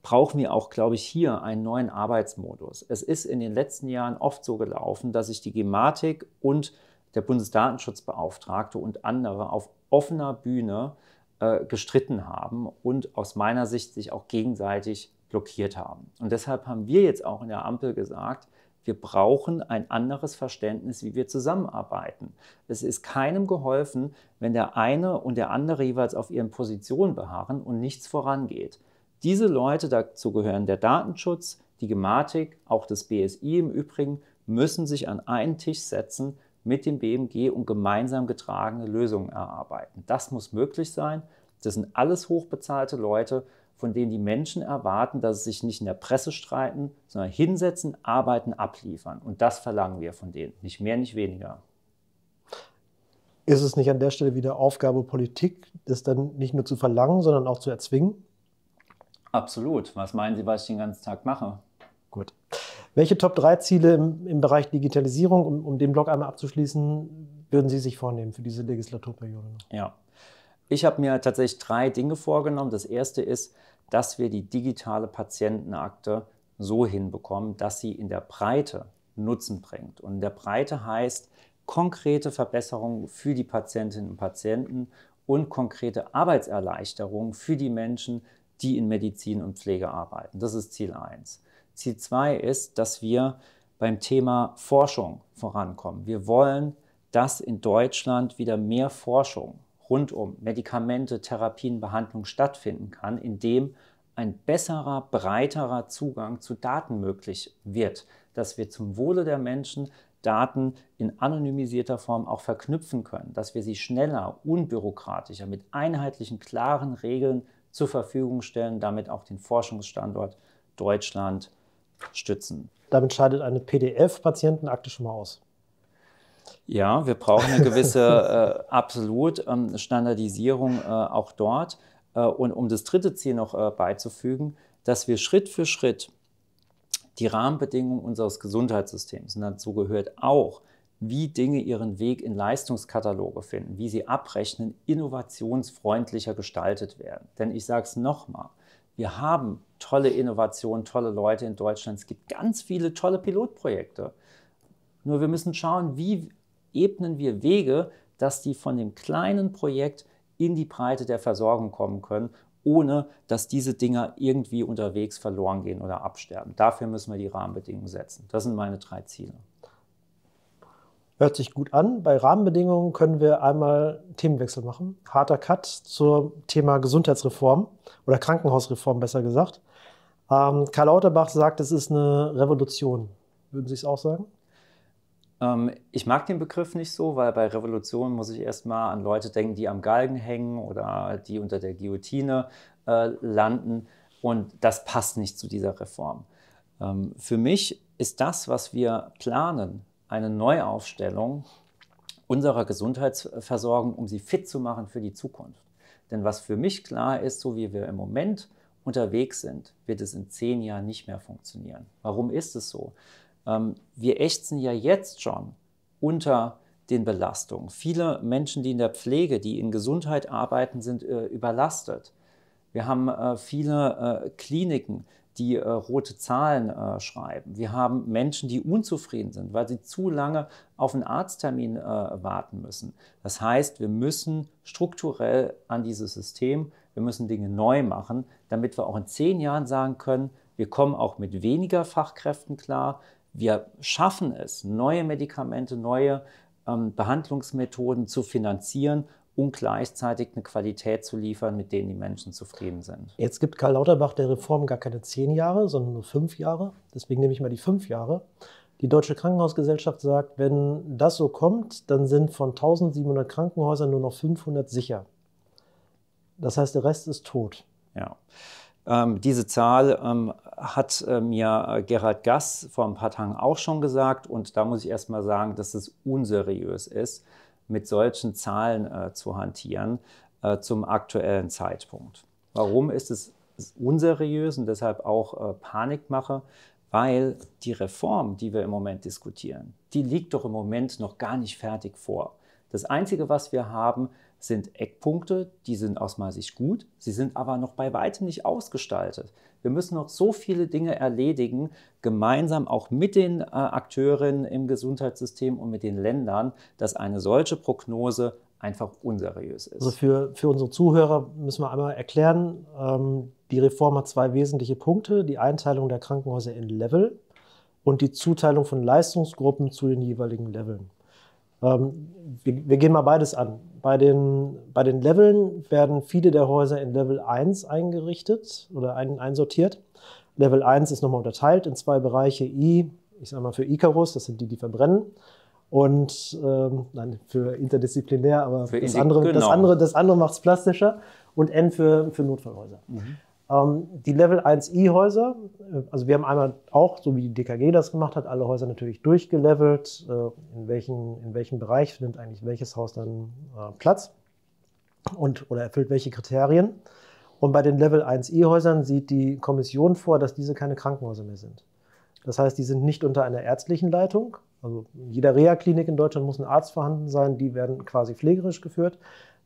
brauchen wir auch, glaube ich, hier einen neuen Arbeitsmodus. Es ist in den letzten Jahren oft so gelaufen, dass sich die Gematik und der Bundesdatenschutzbeauftragte und andere auf offener Bühne äh, gestritten haben und aus meiner Sicht sich auch gegenseitig blockiert haben. Und deshalb haben wir jetzt auch in der Ampel gesagt, wir brauchen ein anderes Verständnis, wie wir zusammenarbeiten. Es ist keinem geholfen, wenn der eine und der andere jeweils auf ihren Positionen beharren und nichts vorangeht. Diese Leute, dazu gehören der Datenschutz, die Gematik, auch das BSI im Übrigen, müssen sich an einen Tisch setzen mit dem BMG und gemeinsam getragene Lösungen erarbeiten. Das muss möglich sein. Das sind alles hochbezahlte Leute, von denen die Menschen erwarten, dass sie sich nicht in der Presse streiten, sondern hinsetzen, arbeiten, abliefern. Und das verlangen wir von denen. Nicht mehr, nicht weniger. Ist es nicht an der Stelle wieder Aufgabe Politik, das dann nicht nur zu verlangen, sondern auch zu erzwingen? Absolut. Was meinen Sie, was ich den ganzen Tag mache? Welche Top 3 Ziele im, im Bereich Digitalisierung, um, um den Blog einmal abzuschließen, würden Sie sich vornehmen für diese Legislaturperiode? Ja, ich habe mir tatsächlich drei Dinge vorgenommen. Das erste ist, dass wir die digitale Patientenakte so hinbekommen, dass sie in der Breite Nutzen bringt. Und in der Breite heißt konkrete Verbesserungen für die Patientinnen und Patienten und konkrete Arbeitserleichterungen für die Menschen, die in Medizin und Pflege arbeiten. Das ist Ziel 1. Ziel 2 ist, dass wir beim Thema Forschung vorankommen. Wir wollen, dass in Deutschland wieder mehr Forschung rund um Medikamente, Therapien, Behandlung stattfinden kann, indem ein besserer, breiterer Zugang zu Daten möglich wird, dass wir zum Wohle der Menschen Daten in anonymisierter Form auch verknüpfen können, dass wir sie schneller, unbürokratischer, mit einheitlichen, klaren Regeln zur Verfügung stellen, damit auch den Forschungsstandort Deutschland stützen. Damit scheidet eine PDF-Patientenakte schon mal aus. Ja, wir brauchen eine gewisse äh, absolut ähm, Standardisierung äh, auch dort. Äh, und um das dritte Ziel noch äh, beizufügen, dass wir Schritt für Schritt die Rahmenbedingungen unseres Gesundheitssystems, und dazu gehört auch, wie Dinge ihren Weg in Leistungskataloge finden, wie sie abrechnen, innovationsfreundlicher gestaltet werden. Denn ich sage es nochmal, wir haben tolle Innovationen, tolle Leute in Deutschland. Es gibt ganz viele tolle Pilotprojekte. Nur wir müssen schauen, wie ebnen wir Wege, dass die von dem kleinen Projekt in die Breite der Versorgung kommen können, ohne dass diese Dinger irgendwie unterwegs verloren gehen oder absterben. Dafür müssen wir die Rahmenbedingungen setzen. Das sind meine drei Ziele. Hört sich gut an. Bei Rahmenbedingungen können wir einmal Themenwechsel machen. Harter Cut zum Thema Gesundheitsreform oder Krankenhausreform besser gesagt. Ähm, Karl Lauterbach sagt, es ist eine Revolution. Würden Sie es auch sagen? Ähm, ich mag den Begriff nicht so, weil bei Revolution muss ich erstmal an Leute denken, die am Galgen hängen oder die unter der Guillotine äh, landen. Und das passt nicht zu dieser Reform. Ähm, für mich ist das, was wir planen, eine Neuaufstellung unserer Gesundheitsversorgung, um sie fit zu machen für die Zukunft. Denn was für mich klar ist, so wie wir im Moment unterwegs sind, wird es in zehn Jahren nicht mehr funktionieren. Warum ist es so? Ähm, wir ächzen ja jetzt schon unter den Belastungen. Viele Menschen, die in der Pflege, die in Gesundheit arbeiten, sind äh, überlastet. Wir haben äh, viele äh, Kliniken, die äh, rote Zahlen äh, schreiben. Wir haben Menschen, die unzufrieden sind, weil sie zu lange auf einen Arzttermin äh, warten müssen. Das heißt, wir müssen strukturell an dieses System, wir müssen Dinge neu machen, damit wir auch in zehn Jahren sagen können, wir kommen auch mit weniger Fachkräften klar. Wir schaffen es, neue Medikamente, neue ähm, Behandlungsmethoden zu finanzieren und gleichzeitig eine Qualität zu liefern, mit denen die Menschen zufrieden sind. Jetzt gibt Karl Lauterbach der Reform gar keine zehn Jahre, sondern nur fünf Jahre. Deswegen nehme ich mal die fünf Jahre. Die Deutsche Krankenhausgesellschaft sagt, wenn das so kommt, dann sind von 1700 Krankenhäusern nur noch 500 sicher. Das heißt, der Rest ist tot. Ja. Ähm, diese Zahl ähm, hat äh, mir Gerhard Gass vor ein paar Tagen auch schon gesagt. Und da muss ich erst mal sagen, dass es unseriös ist, mit solchen Zahlen äh, zu hantieren äh, zum aktuellen Zeitpunkt. Warum ist es unseriös und deshalb auch äh, Panikmache? Weil die Reform, die wir im Moment diskutieren, die liegt doch im Moment noch gar nicht fertig vor. Das Einzige, was wir haben, sind Eckpunkte, die sind aus meiner Sicht gut, sie sind aber noch bei weitem nicht ausgestaltet. Wir müssen noch so viele Dinge erledigen, gemeinsam auch mit den äh, Akteurinnen im Gesundheitssystem und mit den Ländern, dass eine solche Prognose einfach unseriös ist. Also für, für unsere Zuhörer müssen wir einmal erklären, ähm, die Reform hat zwei wesentliche Punkte, die Einteilung der Krankenhäuser in Level und die Zuteilung von Leistungsgruppen zu den jeweiligen Leveln. Ähm, wir, wir, gehen mal beides an. Bei den, bei den Leveln werden viele der Häuser in Level 1 eingerichtet oder ein, einsortiert. Level 1 ist nochmal unterteilt in zwei Bereiche. I, ich sage mal für Icarus, das sind die, die verbrennen. Und ähm, nein, für interdisziplinär, aber für das, andere, genau. das andere, das andere macht es plastischer. Und N für, für Notfallhäuser. Mhm. Ähm, die Level 1i e Häuser, äh, also wir haben einmal auch, so wie die DKG das gemacht hat, alle Häuser natürlich durchgelevelt, äh, in, welchen, in welchem Bereich findet eigentlich welches Haus dann äh, Platz und oder erfüllt welche Kriterien. Und bei den Level 1i e Häusern sieht die Kommission vor, dass diese keine Krankenhäuser mehr sind. Das heißt, die sind nicht unter einer ärztlichen Leitung. Also in jeder Reha-Klinik in Deutschland muss ein Arzt vorhanden sein, die werden quasi pflegerisch geführt.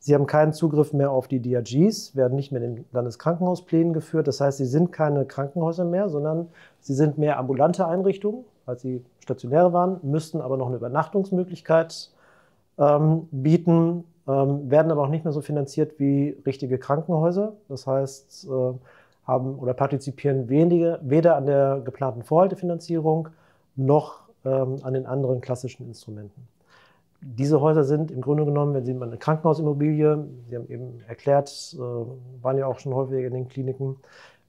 Sie haben keinen Zugriff mehr auf die DRGs, werden nicht mehr in den Landeskrankenhausplänen geführt. Das heißt, sie sind keine Krankenhäuser mehr, sondern sie sind mehr ambulante Einrichtungen, als sie stationäre waren, müssten aber noch eine Übernachtungsmöglichkeit ähm, bieten, ähm, werden aber auch nicht mehr so finanziert wie richtige Krankenhäuser. Das heißt, äh, haben oder partizipieren wenige, weder an der geplanten Vorhaltefinanzierung noch ähm, an den anderen klassischen Instrumenten diese Häuser sind im Grunde genommen, wenn Sie eine Krankenhausimmobilie, Sie haben eben erklärt, äh, waren ja auch schon häufiger in den Kliniken,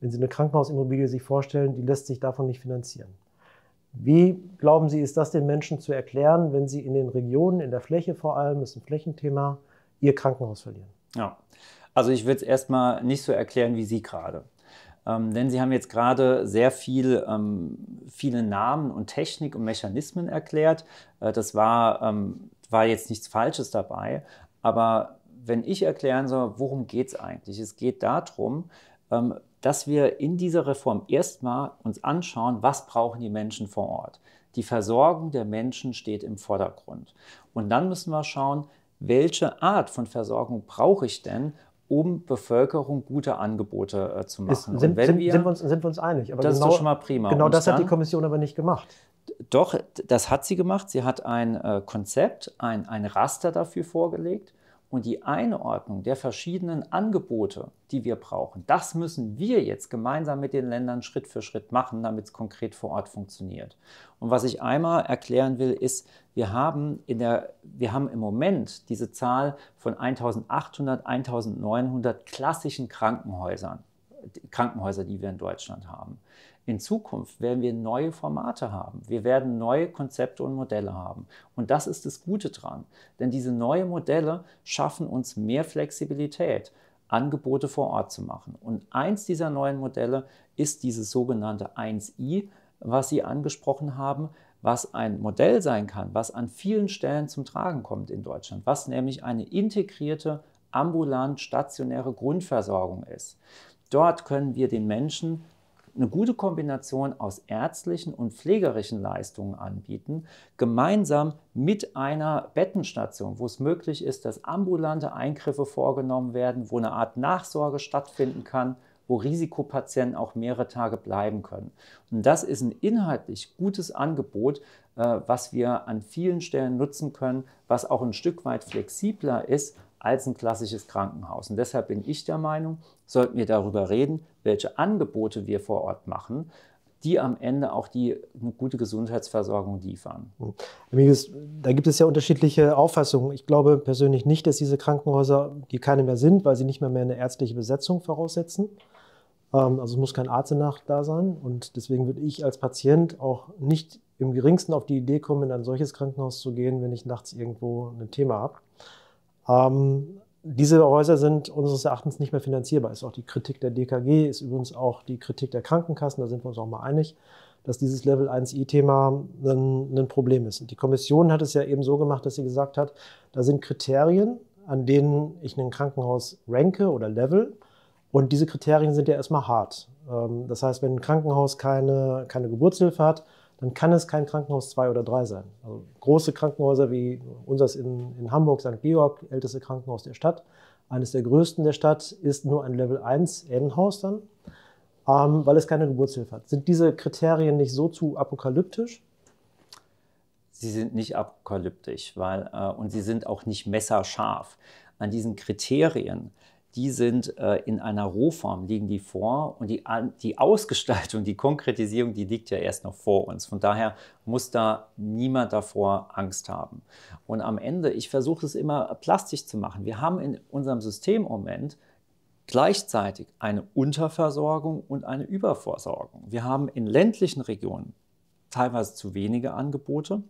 wenn Sie eine Krankenhausimmobilie sich vorstellen, die lässt sich davon nicht finanzieren. Wie glauben Sie, ist das den Menschen zu erklären, wenn sie in den Regionen, in der Fläche vor allem, das ist ein Flächenthema, ihr Krankenhaus verlieren? Ja, also ich würde es erstmal nicht so erklären wie Sie gerade. Ähm, denn Sie haben jetzt gerade sehr viel, ähm, viele Namen und Technik und Mechanismen erklärt. Äh, das war ähm, war jetzt nichts Falsches dabei, aber wenn ich erklären soll, worum geht es eigentlich? Es geht darum, ähm, dass wir in dieser Reform erstmal uns anschauen, was brauchen die Menschen vor Ort. Die Versorgung der Menschen steht im Vordergrund. Und dann müssen wir schauen, welche Art von Versorgung brauche ich denn, um Bevölkerung gute Angebote äh, zu machen. Ist, sind, sind, wir, sind, wir uns, sind, wir uns, einig. das genau, ist doch schon mal prima. Genau und das dann, hat die Kommission aber nicht gemacht. Doch, das hat sie gemacht. Sie hat ein äh, Konzept, ein, ein Raster dafür vorgelegt. Und die Einordnung der verschiedenen Angebote, die wir brauchen, das müssen wir jetzt gemeinsam mit den Ländern Schritt für Schritt machen, damit es konkret vor Ort funktioniert. Und was ich einmal erklären will, ist, wir haben, in der, wir haben im Moment diese Zahl von 1800, 1900 klassischen Krankenhäusern, Krankenhäuser, die wir in Deutschland haben. In Zukunft werden wir neue Formate haben. Wir werden neue Konzepte und Modelle haben. Und das ist das Gute dran. Denn diese neuen Modelle schaffen uns mehr Flexibilität, Angebote vor Ort zu machen. Und eins dieser neuen Modelle ist dieses sogenannte 1i, was Sie angesprochen haben, was ein Modell sein kann, was an vielen Stellen zum Tragen kommt in Deutschland, was nämlich eine integrierte, ambulant stationäre Grundversorgung ist. Dort können wir den Menschen eine gute Kombination aus ärztlichen und pflegerischen Leistungen anbieten, gemeinsam mit einer Bettenstation, wo es möglich ist, dass ambulante Eingriffe vorgenommen werden, wo eine Art Nachsorge stattfinden kann wo Risikopatienten auch mehrere Tage bleiben können. Und das ist ein inhaltlich gutes Angebot, äh, was wir an vielen Stellen nutzen können, was auch ein Stück weit flexibler ist als ein klassisches Krankenhaus. Und deshalb bin ich der Meinung, sollten wir darüber reden, welche Angebote wir vor Ort machen, die am Ende auch die eine gute Gesundheitsversorgung liefern. Hm. Da gibt es ja unterschiedliche Auffassungen. Ich glaube persönlich nicht, dass diese Krankenhäuser, die keine mehr sind, weil sie nicht mehr, mehr eine ärztliche Besetzung voraussetzen. Ähm, also es muss kein Arzt danach da sein. Und deswegen würde ich als Patient auch nicht im geringsten auf die Idee kommen, in ein solches Krankenhaus zu gehen, wenn ich nachts irgendwo ein Thema habe. Ähm, diese Häuser sind unseres Erachtens nicht mehr finanzierbar. Ist auch die Kritik der DKG, ist übrigens auch die Kritik der Krankenkassen, da sind wir uns auch mal einig, dass dieses Level 1i-Thema ein, ein, Problem ist. Und die Kommission hat es ja eben so gemacht, dass sie gesagt hat, da sind Kriterien, an denen ich ein Krankenhaus ranke oder level. Und diese Kriterien sind ja erstmal hart. Ähm, das heißt, wenn ein Krankenhaus keine, keine Geburtshilfe hat, dann kann es kein Krankenhaus 2 oder 3 sein. Also große Krankenhäuser wie unseres in, in Hamburg, St. Georg, älteste Krankenhaus der Stadt, eines der größten der Stadt, ist nur ein Level 1 N-Haus dann, ähm, weil es keine Geburtshilfe hat. Sind diese Kriterien nicht so zu apokalyptisch? Sie sind nicht apokalyptisch weil, äh, und sie sind auch nicht messerscharf. An diesen Kriterien die sind äh, in einer Rohform, liegen die vor und die, die Ausgestaltung, die Konkretisierung, die liegt ja erst noch vor uns. Von daher muss da niemand davor Angst haben. Und am Ende, ich versuche es immer plastisch zu machen. Wir haben in unserem System im Moment gleichzeitig eine Unterversorgung und eine Überversorgung. Wir haben in ländlichen Regionen teilweise zu wenige Angebote.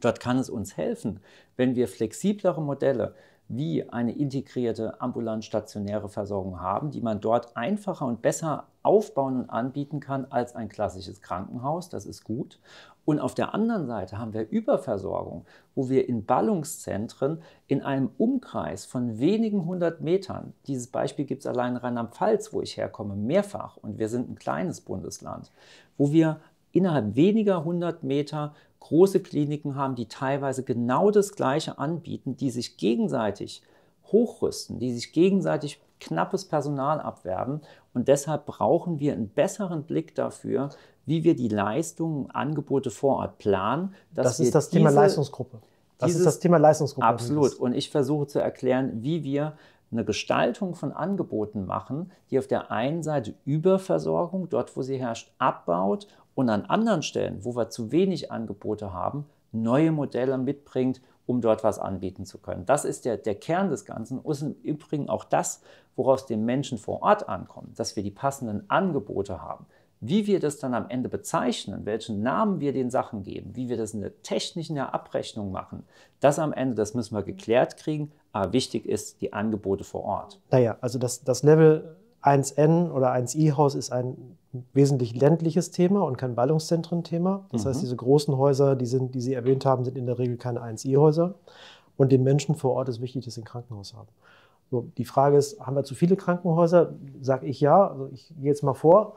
Dort kann es uns helfen, wenn wir flexiblere Modelle, wie eine integrierte ambulant-stationäre Versorgung haben, die man dort einfacher und besser aufbauen und anbieten kann als ein klassisches Krankenhaus. Das ist gut. Und auf der anderen Seite haben wir Überversorgung, wo wir in Ballungszentren in einem Umkreis von wenigen hundert Metern, dieses Beispiel gibt es allein in Rheinland-Pfalz, wo ich herkomme, mehrfach, und wir sind ein kleines Bundesland, wo wir innerhalb weniger 100 Meter große Kliniken haben, die teilweise genau das Gleiche anbieten, die sich gegenseitig hochrüsten, die sich gegenseitig knappes Personal abwerben. Und deshalb brauchen wir einen besseren Blick dafür, wie wir die Leistungen, Angebote vor Ort planen. das ist das Thema Leistungsgruppe. Das ist das Thema Leistungsgruppe. Absolut. Und ich versuche zu erklären, wie wir eine Gestaltung von Angeboten machen, die auf der einen Seite Überversorgung, dort wo sie herrscht, abbaut und an anderen Stellen, wo wir zu wenig Angebote haben, neue Modelle mitbringt, um dort was anbieten zu können. Das ist der, der Kern des Ganzen und ist im Übrigen auch das, woraus den Menschen vor Ort ankommen, dass wir die passenden Angebote haben. Wie wir das dann am Ende bezeichnen, welchen Namen wir den Sachen geben, wie wir das in der technischen Abrechnung machen, das am Ende, das müssen wir geklärt kriegen. Aber wichtig ist die Angebote vor Ort. Naja, also das, das Level 1N oder 1I-Haus ist ein wesentlich ländliches Thema und kein Ballungszentren-Thema. Das mhm. heißt, diese großen Häuser, die, sind, die Sie erwähnt haben, sind in der Regel keine 1I-Häuser. Und den Menschen vor Ort ist wichtig, dass sie ein Krankenhaus haben. So, die Frage ist, haben wir zu viele Krankenhäuser? Sage ich ja. Also ich gehe jetzt mal vor.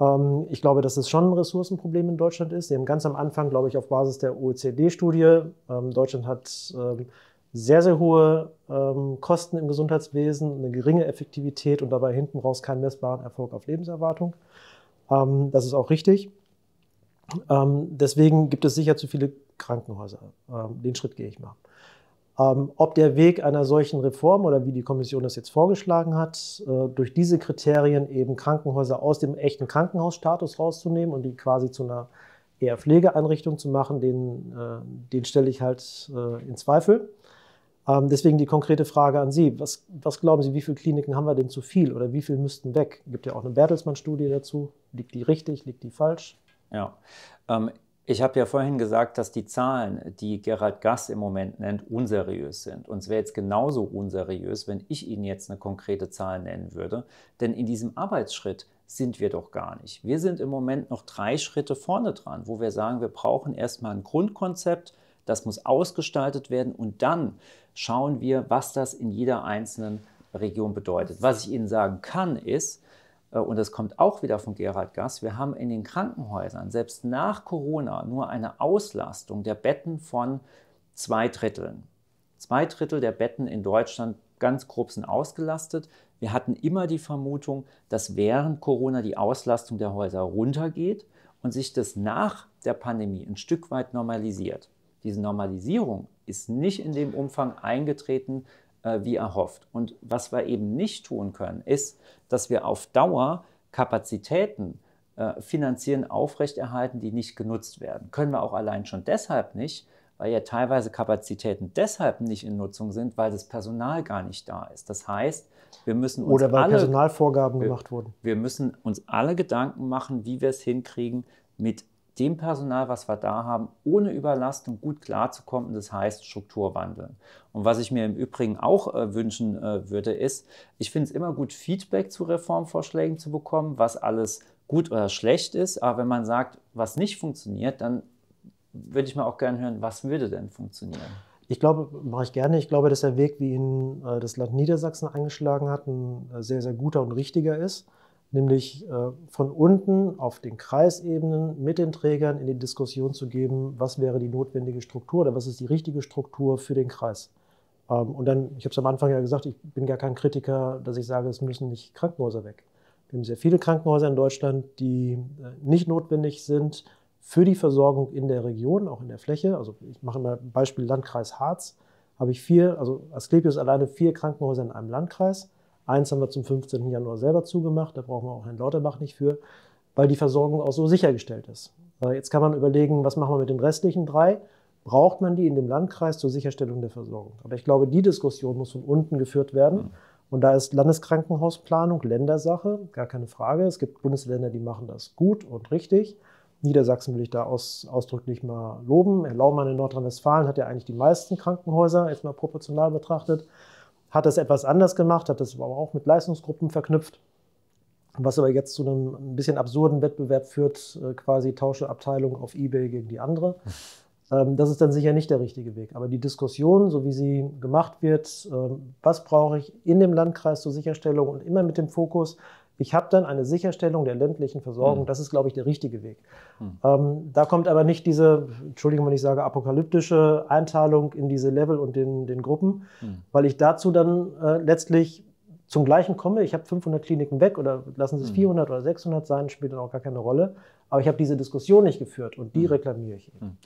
Ähm, ich glaube, dass es schon ein Ressourcenproblem in Deutschland ist. Sie haben ganz am Anfang, glaube ich, auf Basis der OECD-Studie, ähm, Deutschland hat... Ähm, sehr, sehr hohe ähm, Kosten im Gesundheitswesen, eine geringe Effektivität und dabei hinten raus keinen messbaren Erfolg auf Lebenserwartung. Ähm, das ist auch richtig. Ähm, deswegen gibt es sicher zu viele Krankenhäuser. Ähm, den Schritt gehe ich mal. Ähm, ob der Weg einer solchen Reform oder wie die Kommission das jetzt vorgeschlagen hat, äh, durch diese Kriterien eben Krankenhäuser aus dem echten Krankenhausstatus rauszunehmen und die quasi zu einer eher Pflegeeinrichtung zu machen, den, äh, den stelle ich halt äh, in Zweifel. Ähm, deswegen die konkrete Frage an Sie. Was, was, glauben Sie, wie viele Kliniken haben wir denn zu viel oder wie viele müssten weg? Es Gibt ja auch eine Bertelsmann-Studie dazu. Liegt die richtig, liegt die falsch? Ja. Ähm, ich habe ja vorhin gesagt, dass die Zahlen, die Gerald Gass im Moment nennt, unseriös sind. Und es wäre jetzt genauso unseriös, wenn ich Ihnen jetzt eine konkrete Zahl nennen würde. Denn in diesem Arbeitsschritt sind wir doch gar nicht. Wir sind im Moment noch drei Schritte vorne dran, wo wir sagen, wir brauchen erstmal ein Grundkonzept, das muss ausgestaltet werden und dann schauen wir, was das in jeder einzelnen Region bedeutet. Was ich Ihnen sagen kann, ist, äh, und das kommt auch wieder von Gerhard Gass, wir haben in den Krankenhäusern selbst nach Corona nur eine Auslastung der Betten von zwei Dritteln. Zwei Drittel der Betten in Deutschland ganz grob sind ausgelastet. Wir hatten immer die Vermutung, dass während Corona die Auslastung der Häuser runtergeht und sich das nach der Pandemie ein Stück weit normalisiert diese Normalisierung ist nicht in dem Umfang eingetreten, äh, wie erhofft. Und was wir eben nicht tun können, ist, dass wir auf Dauer Kapazitäten äh, finanzieren, aufrechterhalten, die nicht genutzt werden. Können wir auch allein schon deshalb nicht, weil ja teilweise Kapazitäten deshalb nicht in Nutzung sind, weil das Personal gar nicht da ist. Das heißt, wir müssen uns oder weil alle, Personalvorgaben gemacht wurden. Wir müssen uns alle Gedanken machen, wie wir es hinkriegen, mit dem Personal, was wir da haben, ohne Überlastung gut klarzukommen. Das heißt Strukturwandel. Und was ich mir im Übrigen auch äh, wünschen äh, würde, ist, ich finde es immer gut, Feedback zu Reformvorschlägen zu bekommen, was alles gut oder schlecht ist. Aber wenn man sagt, was nicht funktioniert, dann würde ich mal auch gerne hören, was würde denn funktionieren? Ich glaube, mache ich gerne. Ich glaube, dass der Weg, wie ihn äh, das Land Niedersachsen eingeschlagen hat, ein äh, sehr, sehr guter und richtiger ist nämlich äh, von unten auf den Kreisebenen mit den Trägern in die Diskussion zu geben, was wäre die notwendige Struktur oder was ist die richtige Struktur für den Kreis. Ähm, und dann, ich habe es am Anfang ja gesagt, ich bin gar kein Kritiker, dass ich sage, es müssen nicht Krankenhäuser weg. Wir haben sehr viele Krankenhäuser in Deutschland, die äh, nicht notwendig sind für die Versorgung in der Region, auch in der Fläche. Also ich mache mal Beispiel Landkreis Harz, habe ich vier, also Asklepios alleine vier Krankenhäuser in einem Landkreis. Eins haben wir zum 15. Januar selber zugemacht, da brauchen wir auch Herrn Lauterbach nicht für, weil die Versorgung auch so sichergestellt ist. Jetzt kann man überlegen, was machen wir mit den restlichen drei? Braucht man die in dem Landkreis zur Sicherstellung der Versorgung? Aber ich glaube, die Diskussion muss von unten geführt werden. Mhm. Und da ist Landeskrankenhausplanung Ländersache, gar keine Frage. Es gibt Bundesländer, die machen das gut und richtig. Niedersachsen will ich da aus, ausdrücklich mal loben. Herr Laumann in Nordrhein-Westfalen hat ja eigentlich die meisten Krankenhäuser, jetzt mal proportional betrachtet hat das etwas anders gemacht, hat das aber auch mit Leistungsgruppen verknüpft, was aber jetzt zu einem ein bisschen absurden Wettbewerb führt, äh, quasi tausche Abteilung auf eBay gegen die andere. Ähm, das ist dann sicher nicht der richtige Weg. Aber die Diskussion, so wie sie gemacht wird, ähm, was brauche ich in dem Landkreis zur Sicherstellung und immer mit dem Fokus, ich habe dann eine Sicherstellung der ländlichen Versorgung. Mhm. Das ist, glaube ich, der richtige Weg. Mhm. Ähm, da kommt aber nicht diese, Entschuldigung, wenn ich sage, apokalyptische Einteilung in diese Level und den, den Gruppen, mhm. weil ich dazu dann äh, letztlich zum Gleichen komme. Ich habe 500 Kliniken weg oder lassen Sie es 400 hm. oder 600 sein, spielt dann auch gar keine Rolle. Aber ich habe diese Diskussion nicht geführt und die hm. reklamiere ich eben. Hm.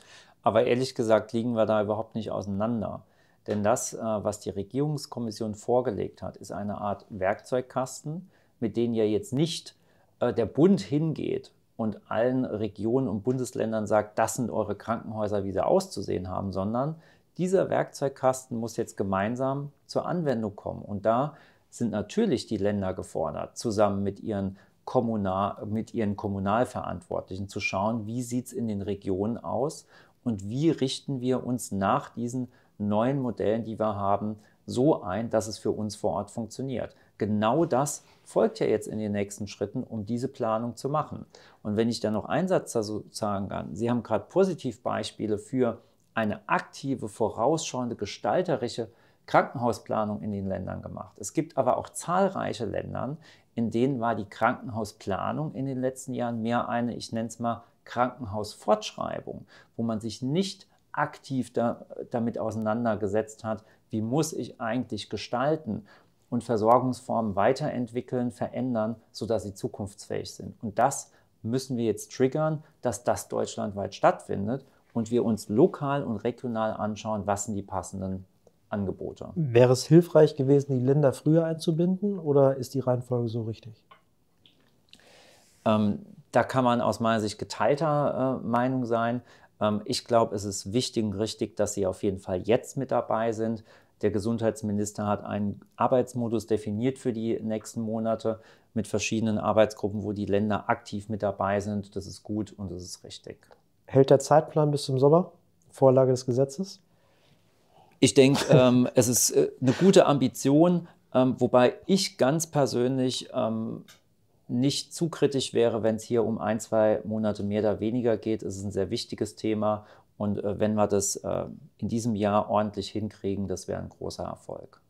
Aber ehrlich gesagt liegen wir da überhaupt nicht auseinander. Denn das, äh, was die Regierungskommission vorgelegt hat, ist eine Art Werkzeugkasten, mit denen ja jetzt nicht äh, der Bund hingeht und allen Regionen und Bundesländern sagt, das sind eure Krankenhäuser, wie sie auszusehen haben, sondern dieser Werkzeugkasten muss jetzt gemeinsam zur Anwendung kommen. Und da sind natürlich die Länder gefordert, zusammen mit ihren, Kommunal, mit ihren Kommunalverantwortlichen zu schauen, wie sieht es in den Regionen aus und wie richten wir uns nach diesen neuen Modellen, die wir haben, so ein, dass es für uns vor Ort funktioniert genau das folgt ja jetzt in den nächsten Schritten, um diese Planung zu machen. Und wenn ich dann noch einen Satz dazu sagen kann, Sie haben gerade Positivbeispiele für eine aktive, vorausschauende, gestalterische Krankenhausplanung in den Ländern gemacht. Es gibt aber auch zahlreiche Länder, in denen war die Krankenhausplanung in den letzten Jahren mehr eine, ich nenne es mal, Krankenhausfortschreibung, wo man sich nicht aktiv da, damit auseinandergesetzt hat, wie muss ich eigentlich gestalten und Versorgungsformen weiterentwickeln, verändern, sodass sie zukunftsfähig sind. Und das müssen wir jetzt triggern, dass das deutschlandweit stattfindet und wir uns lokal und regional anschauen, was sind die passenden Angebote. Wäre es hilfreich gewesen, die Länder früher einzubinden oder ist die Reihenfolge so richtig? Ähm, da kann man aus meiner Sicht geteilter äh, Meinung sein. Ähm, ich glaube, es ist wichtig und richtig, dass sie auf jeden Fall jetzt mit dabei sind, der Gesundheitsminister hat einen Arbeitsmodus definiert für die nächsten Monate mit verschiedenen Arbeitsgruppen, wo die Länder aktiv mit dabei sind. Das ist gut und das ist richtig. Hält der Zeitplan bis zum Sommer, Vorlage des Gesetzes? Ich denke, ähm, es ist äh, eine gute Ambition, ähm, wobei ich ganz persönlich ähm, nicht zu kritisch wäre, wenn es hier um ein, zwei Monate mehr oder weniger geht. Es ist ein sehr wichtiges Thema und äh, wenn wir das äh, in diesem Jahr ordentlich hinkriegen, das wäre ein großer Erfolg.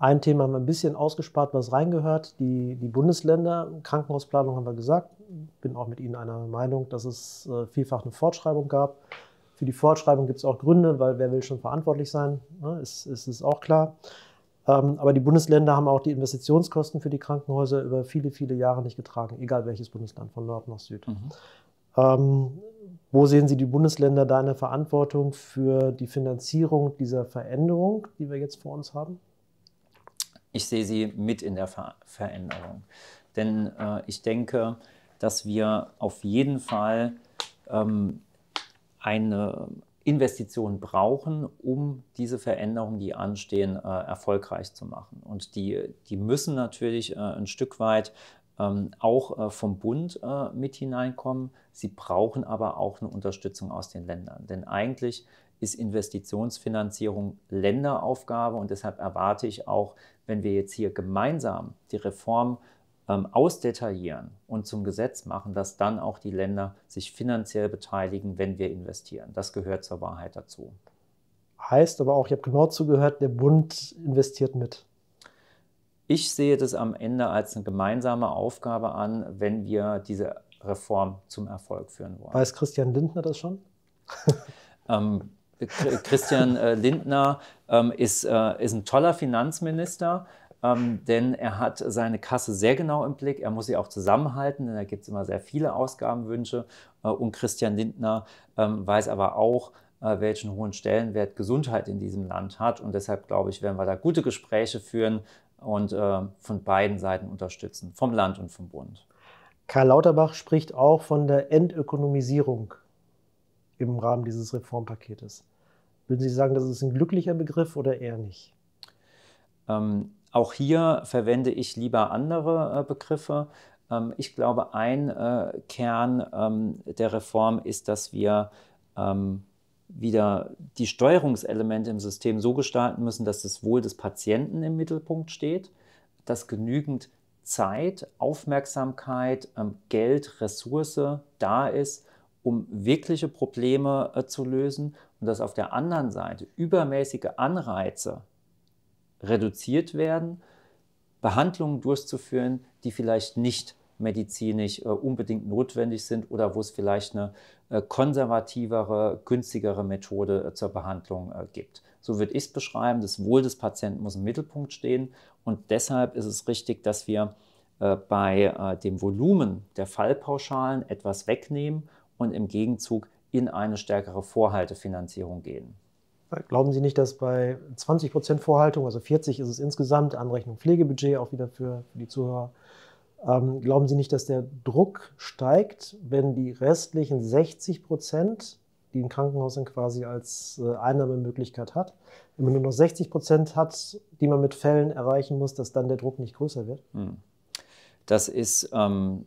Ein Thema haben wir ein bisschen ausgespart, was reingehört. Die, die Bundesländer, Krankenhausplanung haben wir gesagt. Ich Bin auch mit Ihnen einer Meinung, dass es äh, vielfach eine Fortschreibung gab. Für die Fortschreibung gibt es auch Gründe, weil wer will schon verantwortlich sein, ne? ist, ist, ist auch klar. Ähm, aber die Bundesländer haben auch die Investitionskosten für die Krankenhäuser über viele, viele Jahre nicht getragen, egal welches Bundesland, von Nord nach Süd. Mhm. Ähm, wo sehen Sie die Bundesländer da in der Verantwortung für die Finanzierung dieser Veränderung, die wir jetzt vor uns haben? Ich sehe sie mit in der Ver Veränderung. Denn äh, ich denke, dass wir auf jeden Fall ähm, eine Investition brauchen, um diese Veränderungen, die anstehen, äh, erfolgreich zu machen. Und die, die müssen natürlich äh, ein Stück weit ähm, auch äh, vom Bund äh, mit hineinkommen. Sie brauchen aber auch eine Unterstützung aus den Ländern. Denn eigentlich ist Investitionsfinanzierung Länderaufgabe und deshalb erwarte ich auch, wenn wir jetzt hier gemeinsam die Reform ähm, ausdetaillieren und zum Gesetz machen, dass dann auch die Länder sich finanziell beteiligen, wenn wir investieren. Das gehört zur Wahrheit dazu. Heißt aber auch, ich habe genau zugehört, der Bund investiert mit. Ich sehe das am Ende als eine gemeinsame Aufgabe an, wenn wir diese Reform zum Erfolg führen wollen. Weiß Christian Lindner das schon? ähm, Christian äh, Lindner ähm, ist, äh, ist ein toller Finanzminister. Ähm, denn er hat seine Kasse sehr genau im Blick. Er muss sie auch zusammenhalten, denn da gibt es immer sehr viele Ausgabenwünsche. Äh, und Christian Lindner ähm, weiß aber auch, äh, welchen hohen Stellenwert Gesundheit in diesem Land hat. Und deshalb glaube ich, werden wir da gute Gespräche führen, und äh, von beiden Seiten unterstützen, vom Land und vom Bund. Karl Lauterbach spricht auch von der Entökonomisierung im Rahmen dieses Reformpaketes. Würden Sie sagen, das ist ein glücklicher Begriff oder eher nicht? Ähm, auch hier verwende ich lieber andere äh, Begriffe. Ähm, ich glaube, ein äh, Kern ähm, der Reform ist, dass wir ähm, wieder die Steuerungselemente im System so gestalten müssen, dass das Wohl des Patienten im Mittelpunkt steht, dass genügend Zeit, Aufmerksamkeit, ähm, Geld, Ressource da ist, um wirkliche Probleme äh, zu lösen und dass auf der anderen Seite übermäßige Anreize reduziert werden, Behandlungen durchzuführen, die vielleicht nicht medizinisch äh, unbedingt notwendig sind oder wo es vielleicht eine äh, konservativere, günstigere Methode äh, zur Behandlung äh, gibt. So würde ich es beschreiben. Das Wohl des Patienten muss im Mittelpunkt stehen. Und deshalb ist es richtig, dass wir bei dem Volumen der Fallpauschalen etwas wegnehmen und im Gegenzug in eine stärkere Vorhaltefinanzierung gehen. Glauben Sie nicht, dass bei 20 Prozent Vorhaltung, also 40 ist es insgesamt, Anrechnung Pflegebudget auch wieder für, für die Zuhörer, ähm, glauben Sie nicht, dass der Druck steigt, wenn die restlichen 60 Prozent, die ein Krankenhaus dann quasi als äh, Einnahmemöglichkeit hat, wenn man nur noch 60 Prozent hat, die man mit Fällen erreichen muss, dass dann der Druck nicht größer wird? Hm. Das ist. Ähm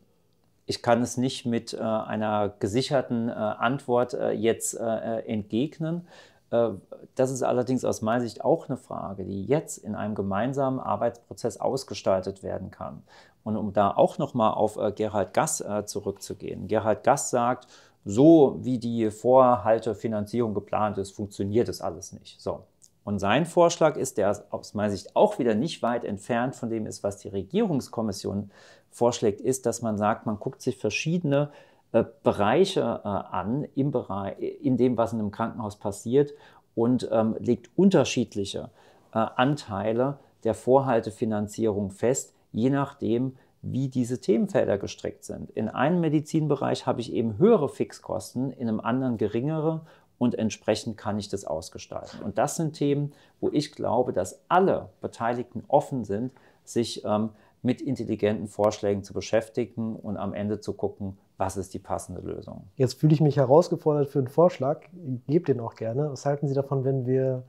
ich kann es nicht mit äh, einer gesicherten äh, Antwort äh, jetzt äh, äh, entgegnen. Äh, das ist allerdings aus meiner Sicht auch eine Frage, die jetzt in einem gemeinsamen Arbeitsprozess ausgestaltet werden kann. Und um da auch nochmal auf äh, Gerhard Gass äh, zurückzugehen. Gerhard Gass sagt, so wie die Vorhaltefinanzierung geplant ist, funktioniert das alles nicht. So. Und sein Vorschlag ist, der aus meiner Sicht auch wieder nicht weit entfernt von dem ist, was die Regierungskommission vorschlägt, ist, dass man sagt, man guckt sich verschiedene äh, Bereiche äh, an, im Bereich, in dem, was in einem Krankenhaus passiert und ähm, legt unterschiedliche äh, Anteile der Vorhaltefinanzierung fest, je nachdem, wie diese Themenfelder gestrickt sind. In einem Medizinbereich habe ich eben höhere Fixkosten, in einem anderen geringere und entsprechend kann ich das ausgestalten. Und das sind Themen, wo ich glaube, dass alle Beteiligten offen sind, sich ähm, mit intelligenten Vorschlägen zu beschäftigen und am Ende zu gucken, was ist die passende Lösung. Jetzt fühle ich mich herausgefordert für einen Vorschlag. Gebt den auch gerne. Was halten Sie davon, wenn wir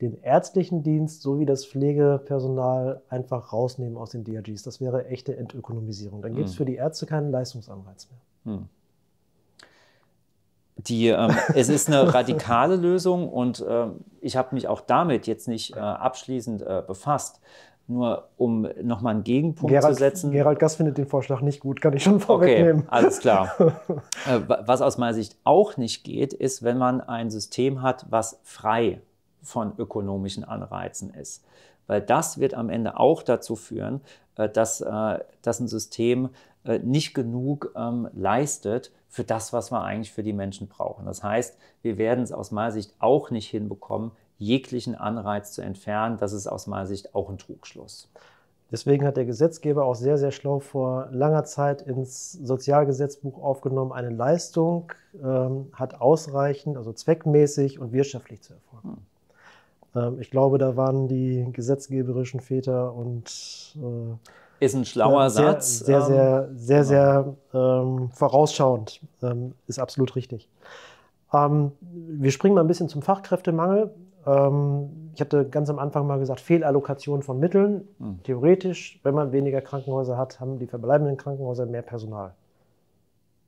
den ärztlichen Dienst sowie das Pflegepersonal einfach rausnehmen aus den DRGs. Das wäre echte Entökonomisierung. Dann gibt es mhm. für die Ärzte keinen Leistungsanreiz mehr. Mhm. Die, ähm, es ist eine radikale Lösung und äh, ich habe mich auch damit jetzt nicht äh, abschließend äh, befasst. Nur um nochmal einen Gegenpunkt Gerald, zu setzen. Gerald Gass findet den Vorschlag nicht gut, kann ich schon vorwegnehmen. Okay, alles klar. Äh, was aus meiner Sicht auch nicht geht, ist, wenn man ein System hat, was frei von ökonomischen Anreizen ist. Weil das wird am Ende auch dazu führen, äh, dass, äh, dass ein System äh, nicht genug ähm, leistet für das, was wir eigentlich für die Menschen brauchen. Das heißt, wir werden es aus meiner Sicht auch nicht hinbekommen, jeglichen Anreiz zu entfernen. Das ist aus meiner Sicht auch ein Trugschluss. Deswegen hat der Gesetzgeber auch sehr, sehr schlau vor langer Zeit ins Sozialgesetzbuch aufgenommen, eine Leistung ähm, hat ausreichend, also zweckmäßig und wirtschaftlich zu erfolgen. Hm. Ähm, ich glaube, da waren die gesetzgeberischen Väter und äh, ist ein schlauer sehr, Satz. Sehr, sehr, ähm, sehr, sehr, genau. sehr ähm, vorausschauend. Ähm, ist absolut richtig. Ähm, wir springen mal ein bisschen zum Fachkräftemangel. Ähm, ich hatte ganz am Anfang mal gesagt, Fehlallokation von Mitteln. Hm. Theoretisch, wenn man weniger Krankenhäuser hat, haben die verbleibenden Krankenhäuser mehr Personal.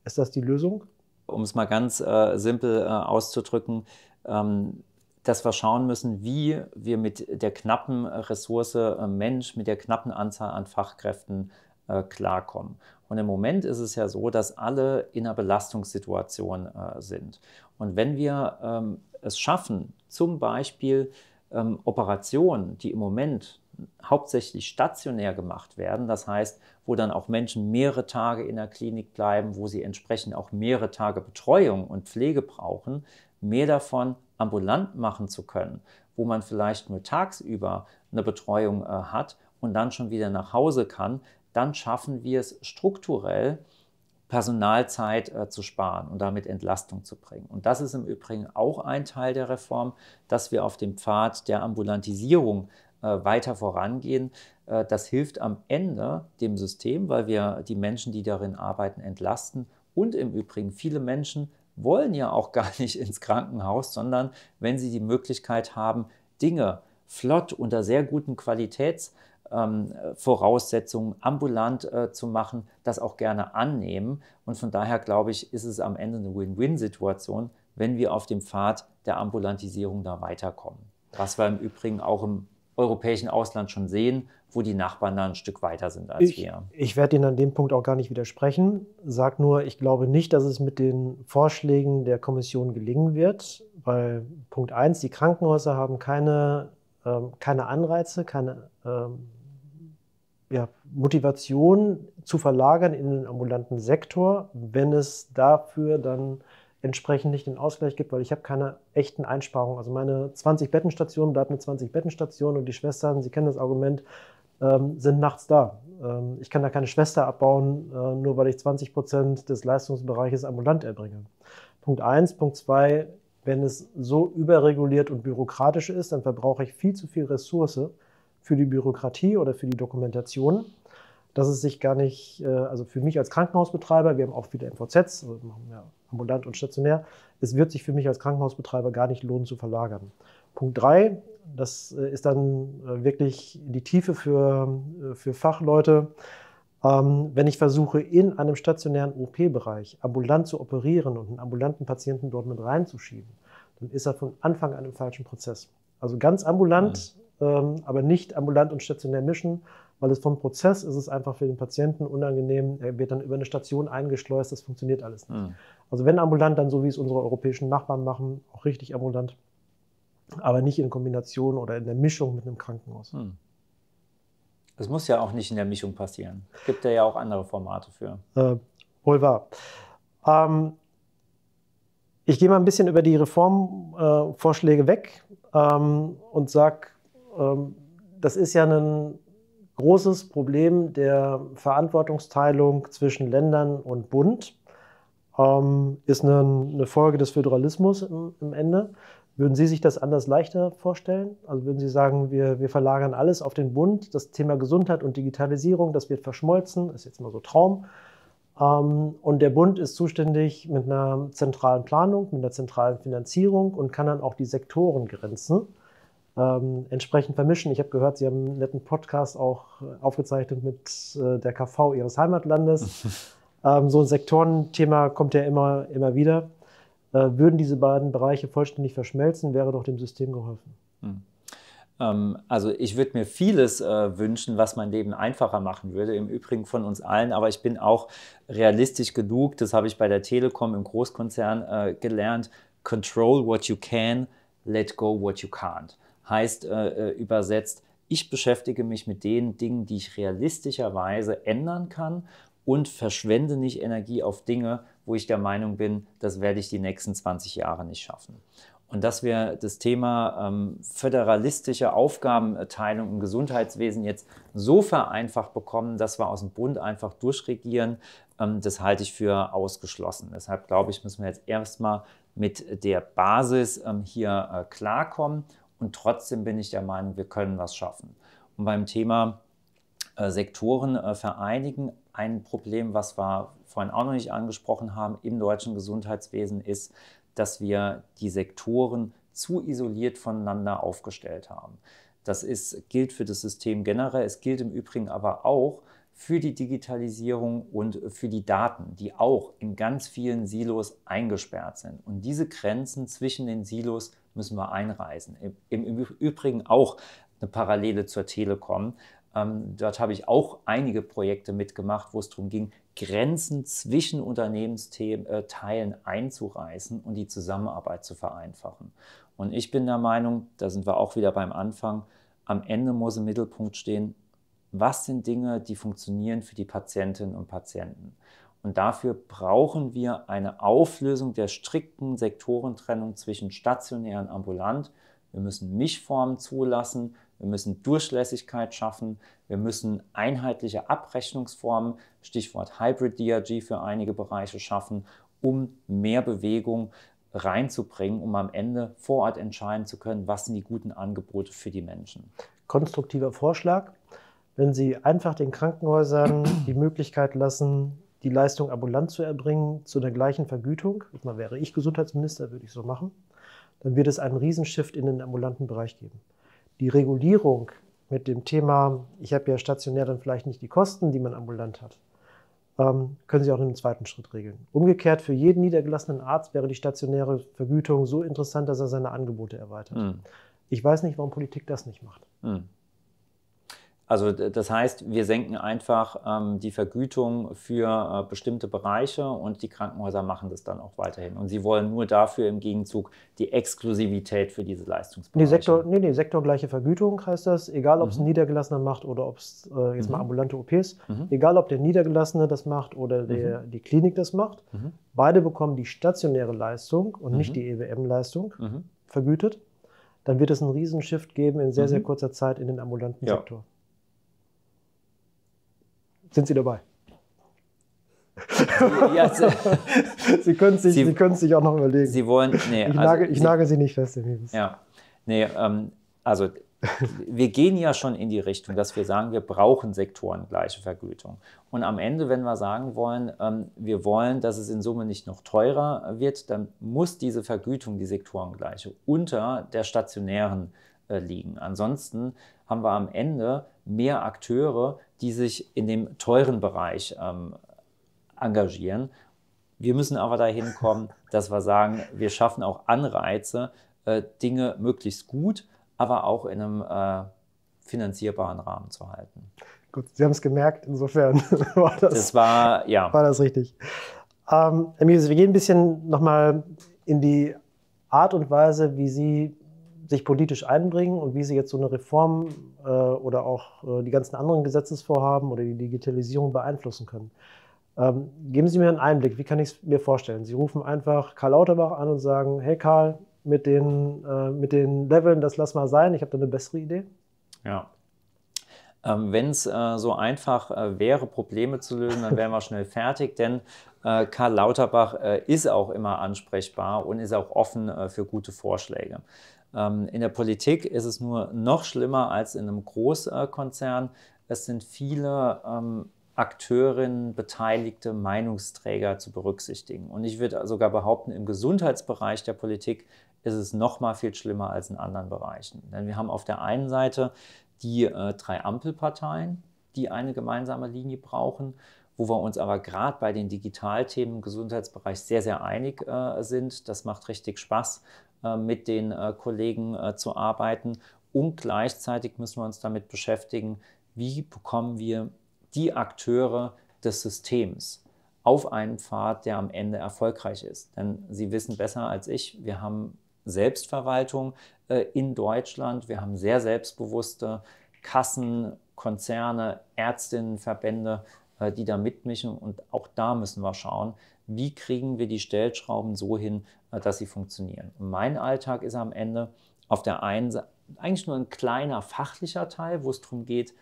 Ist das die Lösung? Um es mal ganz äh, simpel äh, auszudrücken, ähm, dass wir schauen müssen, wie wir mit der knappen äh, Ressource äh, Mensch, mit der knappen Anzahl an Fachkräften äh, klarkommen. Und im Moment ist es ja so, dass alle in einer Belastungssituation äh, sind. Und wenn wir ähm, es schaffen, zum Beispiel ähm, Operationen, die im Moment hauptsächlich stationär gemacht werden. Das heißt, wo dann auch Menschen mehrere Tage in der Klinik bleiben, wo sie entsprechend auch mehrere Tage Betreuung und Pflege brauchen, mehr davon ambulant machen zu können, wo man vielleicht nur tagsüber eine Betreuung äh, hat und dann schon wieder nach Hause kann, dann schaffen wir es strukturell, Personalzeit äh, zu sparen und damit Entlastung zu bringen. Und das ist im Übrigen auch ein Teil der Reform, dass wir auf dem Pfad der Ambulantisierung äh, weiter vorangehen. Äh, das hilft am Ende dem System, weil wir die Menschen, die darin arbeiten, entlasten und im Übrigen viele Menschen wollen ja auch gar nicht ins Krankenhaus, sondern wenn sie die Möglichkeit haben, Dinge flott unter sehr guten Qualitätsvoraussetzungen ähm, ambulant äh, zu machen, das auch gerne annehmen. Und von daher glaube ich, ist es am Ende eine Win-Win-Situation, wenn wir auf dem Pfad der Ambulantisierung da weiterkommen. Was wir im Übrigen auch im europäischen Ausland schon sehen, wo die Nachbarn da ein Stück weiter sind als ich, wir. Ich werde Ihnen an dem Punkt auch gar nicht widersprechen. Sag nur, ich glaube nicht, dass es mit den Vorschlägen der Kommission gelingen wird, weil Punkt eins: die Krankenhäuser haben keine, ähm, keine Anreize, keine ähm, ja, Motivation zu verlagern in den ambulanten Sektor, wenn es dafür dann entsprechend nicht den Ausgleich gibt, weil ich habe keine echten Einsparungen. Also meine 20 Bettenstationen bleibt eine 20 Bettenstation und die Schwestern, Sie kennen das Argument, ähm, sind nachts da. Ähm, ich kann da keine Schwester abbauen, äh, nur weil ich 20 Prozent des Leistungsbereiches ambulant erbringe. Punkt eins. Punkt zwei, wenn es so überreguliert und bürokratisch ist, dann verbrauche ich viel zu viel Ressource für die Bürokratie oder für die Dokumentation, dass es sich gar nicht, äh, also für mich als Krankenhausbetreiber, wir haben auch viele MVZs, also machen wir ambulant und stationär, es wird sich für mich als Krankenhausbetreiber gar nicht lohnen zu verlagern. Punkt 3, das äh, ist dann äh, wirklich die Tiefe für, äh, für Fachleute. Ähm, wenn ich versuche, in einem stationären OP-Bereich ambulant zu operieren und einen ambulanten Patienten dort mit reinzuschieben, dann ist er von Anfang an im falschen Prozess. Also ganz ambulant, mhm. Ähm, aber nicht ambulant und stationär mischen, weil es vom Prozess ist es einfach für den Patienten unangenehm. Er wird dann über eine Station eingeschleust, das funktioniert alles nicht. Mhm. Also wenn ambulant, dann so wie es unsere europäischen Nachbarn machen, auch richtig ambulant aber nicht in Kombination oder in der Mischung mit einem Krankenhaus. Hm. Das muss ja auch nicht in der Mischung passieren. Es gibt ja auch andere Formate für. Äh, wohl wahr. Ähm, ich gehe mal ein bisschen über die Reformvorschläge äh, weg ähm, und sage, ähm, das ist ja ein großes Problem der Verantwortungsteilung zwischen Ländern und Bund. Ähm, ist eine, eine, Folge des Föderalismus im, im Ende. Würden Sie sich das anders leichter vorstellen? Also würden Sie sagen, wir, wir verlagern alles auf den Bund, das Thema Gesundheit und Digitalisierung, das wird verschmolzen, ist jetzt mal so Traum. Ähm, und der Bund ist zuständig mit einer zentralen Planung, mit einer zentralen Finanzierung und kann dann auch die Sektorengrenzen ähm, entsprechend vermischen. Ich habe gehört, Sie haben einen netten Podcast auch äh, aufgezeichnet mit äh, der KV Ihres Heimatlandes. Ähm, so ein Sektorenthema kommt ja immer, immer wieder. Äh, würden diese beiden Bereiche vollständig verschmelzen, wäre doch dem System geholfen. Mhm. also ich würde mir vieles äh, wünschen, was mein Leben einfacher machen würde, im Übrigen von uns allen, aber ich bin auch realistisch genug, das habe ich bei der Telekom im Großkonzern äh, gelernt, control what you can, let go what you can't. Heißt übersetzt, ich beschäftige mich mit den Dingen, die ich realistischerweise ändern kann und verschwende nicht Energie auf Dinge, wo ich der Meinung bin, das werde ich die nächsten 20 Jahre nicht schaffen. Und dass wir das Thema ähm, föderalistische Aufgabenteilung im Gesundheitswesen jetzt so vereinfacht bekommen, dass wir aus dem Bund einfach durchregieren, ähm, das halte ich für ausgeschlossen. Deshalb glaube ich, müssen wir jetzt erstmal mit der Basis ähm, hier äh, klarkommen. Und trotzdem bin ich der Meinung, wir können was schaffen. Und beim Thema äh, Sektoren äh, vereinigen, ein Problem, was wir vorhin auch noch nicht angesprochen haben im deutschen Gesundheitswesen, ist, dass wir die Sektoren zu isoliert voneinander aufgestellt haben. Das ist, gilt für das System generell, es gilt im Übrigen aber auch für die Digitalisierung und für die Daten, die auch in ganz vielen Silos eingesperrt sind. Und diese Grenzen zwischen den Silos müssen wir einreißen. Im, im Übrigen auch eine Parallele zur Telekom. Ähm, dort habe ich auch einige Projekte mitgemacht, wo es darum ging, Grenzen zwischen Unternehmensteilen äh, einzureißen und die Zusammenarbeit zu vereinfachen. Und ich bin der Meinung, da sind wir auch wieder beim Anfang, am Ende muss im Mittelpunkt stehen, was sind Dinge, die funktionieren für die Patientinnen und Patienten. Und dafür brauchen wir eine Auflösung der strikten Sektorentrennung zwischen stationär und ambulant. Wir müssen Mischformen zulassen. Wir müssen Durchlässigkeit schaffen. Wir müssen einheitliche Abrechnungsformen, Stichwort Hybrid DRG für einige Bereiche schaffen, um mehr Bewegung reinzubringen, um am Ende vor Ort entscheiden zu können, was sind die guten Angebote für die Menschen. Konstruktiver Vorschlag, wenn Sie einfach den Krankenhäusern die Möglichkeit lassen, die Leistung ambulant zu erbringen, zu der gleichen Vergütung, ich wäre ich Gesundheitsminister, würde ich so machen, dann wird es einen Riesenshift in den ambulanten Bereich geben die Regulierung mit dem Thema, ich habe ja stationär dann vielleicht nicht die Kosten, die man ambulant hat, ähm, können Sie auch in einem zweiten Schritt regeln. Umgekehrt, für jeden niedergelassenen Arzt wäre die stationäre Vergütung so interessant, dass er seine Angebote erweitert. Mhm. Ich weiß nicht, warum Politik das nicht macht. Mhm. Also das heißt, wir senken einfach ähm, die Vergütung für äh, bestimmte Bereiche und die Krankenhäuser machen das dann auch weiterhin. Und sie wollen nur dafür im Gegenzug die Exklusivität für diese Leistungsbereiche. Nee, Sektor, nee, nee, sektorgleiche Vergütung heißt das, egal ob es mhm. ein Niedergelassener macht oder ob es äh, jetzt mhm. mal ambulante OPs, mhm. egal ob der Niedergelassene das macht oder der, mhm. die Klinik das macht, mhm. beide bekommen die stationäre Leistung und nicht mhm. die EWM-Leistung vergütet. Dann wird es einen Riesenshift geben in sehr, sehr kurzer Zeit in den ambulanten ja. Sektor sind Sie dabei? Ja, Sie, Sie können sich, Sie, Sie können sich auch noch überlegen. Sie wollen, nee, ich, nage, also, ich nage Sie nicht fest. Ja, nee, ähm, also wir gehen ja schon in die Richtung, dass wir sagen, wir brauchen sektorengleiche Vergütung. Und am Ende, wenn wir sagen wollen, ähm, wir wollen, dass es in Summe nicht noch teurer wird, dann muss diese Vergütung, die sektorengleiche, unter der stationären äh, liegen. Ansonsten haben wir am Ende mehr Akteure, die sich in dem teuren Bereich ähm, engagieren. Wir müssen aber dahin kommen, dass wir sagen, wir schaffen auch Anreize, äh, Dinge möglichst gut, aber auch in einem äh, finanzierbaren Rahmen zu halten. Gut, Sie haben es gemerkt, insofern war das, das war, ja. war das richtig. Ähm, Herr Mises, wir gehen ein bisschen nochmal in die Art und Weise, wie Sie sich politisch einbringen und wie sie jetzt so eine Reform äh, oder auch äh, die ganzen anderen Gesetzesvorhaben oder die Digitalisierung beeinflussen können. Ähm, geben Sie mir einen Einblick, wie kann ich es mir vorstellen? Sie rufen einfach Karl Lauterbach an und sagen, hey Karl, mit den, äh, mit den Leveln, das lass mal sein, ich habe da eine bessere Idee. Ja. Ähm, Wenn es äh, so einfach äh, wäre, Probleme zu lösen, dann wären wir schnell fertig, denn äh, Karl Lauterbach ist auch immer ansprechbar und ist auch offen für gute Vorschläge. Ähm, in der Politik ist es nur noch schlimmer als in einem Großkonzern. Es sind viele ähm, Akteurinnen, beteiligte Meinungsträger zu berücksichtigen. Und ich würde sogar behaupten, im Gesundheitsbereich der Politik ist es noch mal viel schlimmer als in anderen Bereichen. Denn wir haben auf der einen Seite die äh, drei Ampelparteien, die eine gemeinsame Linie brauchen wo wir uns aber gerade bei den Digitalthemen im Gesundheitsbereich sehr, sehr einig äh, sind. Das macht richtig Spaß, äh, mit den äh, Kollegen äh, zu arbeiten. Und gleichzeitig müssen wir uns damit beschäftigen, wie bekommen wir die Akteure des Systems auf einen Pfad, der am Ende erfolgreich ist. Denn Sie wissen besser als ich, wir haben Selbstverwaltung in Deutschland, wir haben sehr selbstbewusste Kassen, Konzerne, Ärztinnenverbände, die da mitmischen. Und auch da müssen wir schauen, wie kriegen wir die Stellschrauben so hin, äh, dass sie funktionieren. Und mein Alltag ist am Ende auf der einen Seite eigentlich nur ein kleiner fachlicher Teil, wo es darum geht,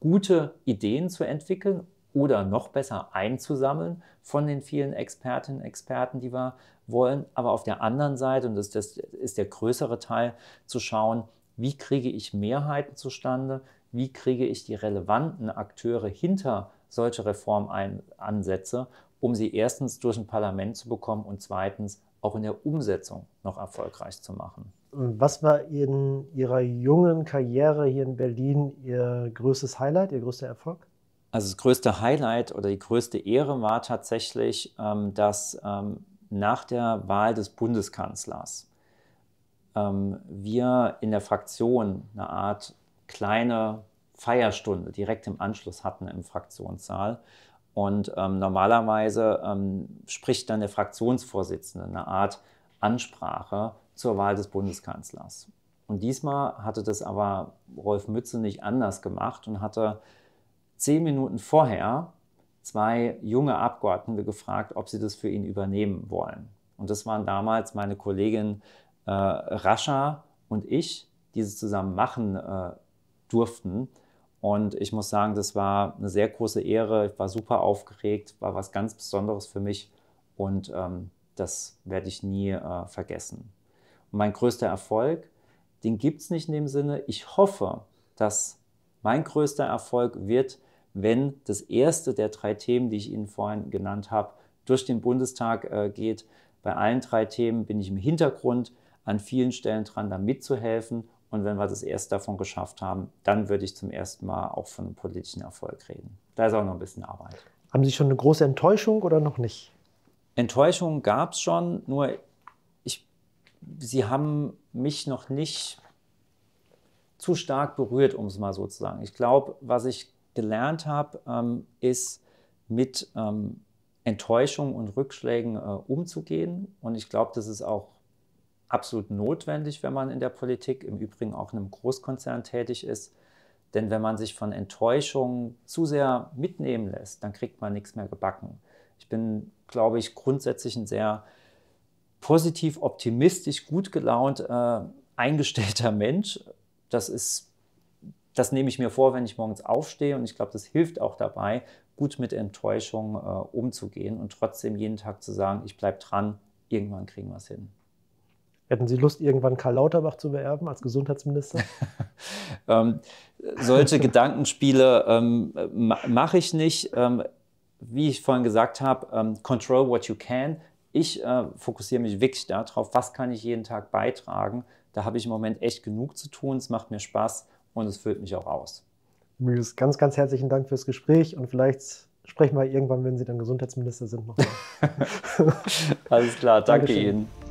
gute Ideen zu entwickeln oder noch besser einzusammeln von den vielen Expertinnen und Experten, die wir wollen. Aber auf der anderen Seite, und das, das ist der größere Teil, zu schauen, wie kriege ich Mehrheiten zustande, wie kriege ich die relevanten Akteure hinter solche Reformansätze um sie erstens durch ein Parlament zu bekommen und zweitens auch in der Umsetzung noch erfolgreich zu machen. Was war in Ihrer jungen Karriere hier in Berlin Ihr größtes Highlight, Ihr größter Erfolg? Also das größte Highlight oder die größte Ehre war tatsächlich, ähm, dass ähm, nach der Wahl des Bundeskanzlers ähm, wir in der Fraktion eine Art kleine Feierstunde direkt im Anschluss hatten im Fraktionssaal und ähm, normalerweise ähm, spricht dann der Fraktionsvorsitzende eine Art Ansprache zur Wahl des Bundeskanzlers. Und diesmal hatte das aber Rolf Mütze nicht anders gemacht und hatte zehn Minuten vorher zwei junge Abgeordnete gefragt, ob sie das für ihn übernehmen wollen. Und das waren damals meine Kollegin äh, Rascha und ich, die es zusammen machen äh, durften. Und ich muss sagen, das war eine sehr große Ehre. Ich war super aufgeregt, war was ganz Besonderes für mich und ähm, das werde ich nie äh, vergessen. Und mein größter Erfolg, den gibt es nicht in dem Sinne. Ich hoffe, dass mein größter Erfolg wird, wenn das erste der drei Themen, die ich Ihnen vorhin genannt habe, durch den Bundestag äh, geht. Bei allen drei Themen bin ich im Hintergrund an vielen Stellen dran, da mitzuhelfen und wenn wir das erste davon geschafft haben, dann würde ich zum ersten Mal auch von einem politischen Erfolg reden. Da ist auch noch ein bisschen Arbeit. Haben Sie schon eine große Enttäuschung oder noch nicht? Enttäuschung gab es schon, nur ich, sie haben mich noch nicht zu stark berührt, um es mal so zu sagen. Ich glaube, was ich gelernt habe, ähm, ist mit ähm, Enttäuschung und Rückschlägen äh, umzugehen. Und ich glaube, das ist auch absolut notwendig, wenn man in der Politik, im Übrigen auch in einem Großkonzern tätig ist. Denn wenn man sich von Enttäuschungen zu sehr mitnehmen lässt, dann kriegt man nichts mehr gebacken. Ich bin, glaube ich, grundsätzlich ein sehr positiv, optimistisch, gut gelaunt äh, eingestellter Mensch. Das ist, das nehme ich mir vor, wenn ich morgens aufstehe und ich glaube, das hilft auch dabei, gut mit Enttäuschung äh, umzugehen und trotzdem jeden Tag zu sagen, ich bleibe dran, irgendwann kriegen wir es hin. Hätten Sie Lust, irgendwann Karl Lauterbach zu beerben als Gesundheitsminister? ähm, solche Gedankenspiele ähm, mache ich nicht. Ähm, wie ich vorhin gesagt habe, ähm, control what you can. Ich äh, fokussiere mich wirklich darauf, was kann ich jeden Tag beitragen. Da habe ich im Moment echt genug zu tun. Es macht mir Spaß und es füllt mich auch aus. Müs, ganz, ganz herzlichen Dank fürs Gespräch und vielleicht sprechen wir irgendwann, wenn Sie dann Gesundheitsminister sind, nochmal. Alles klar, danke Dankeschön. Ihnen.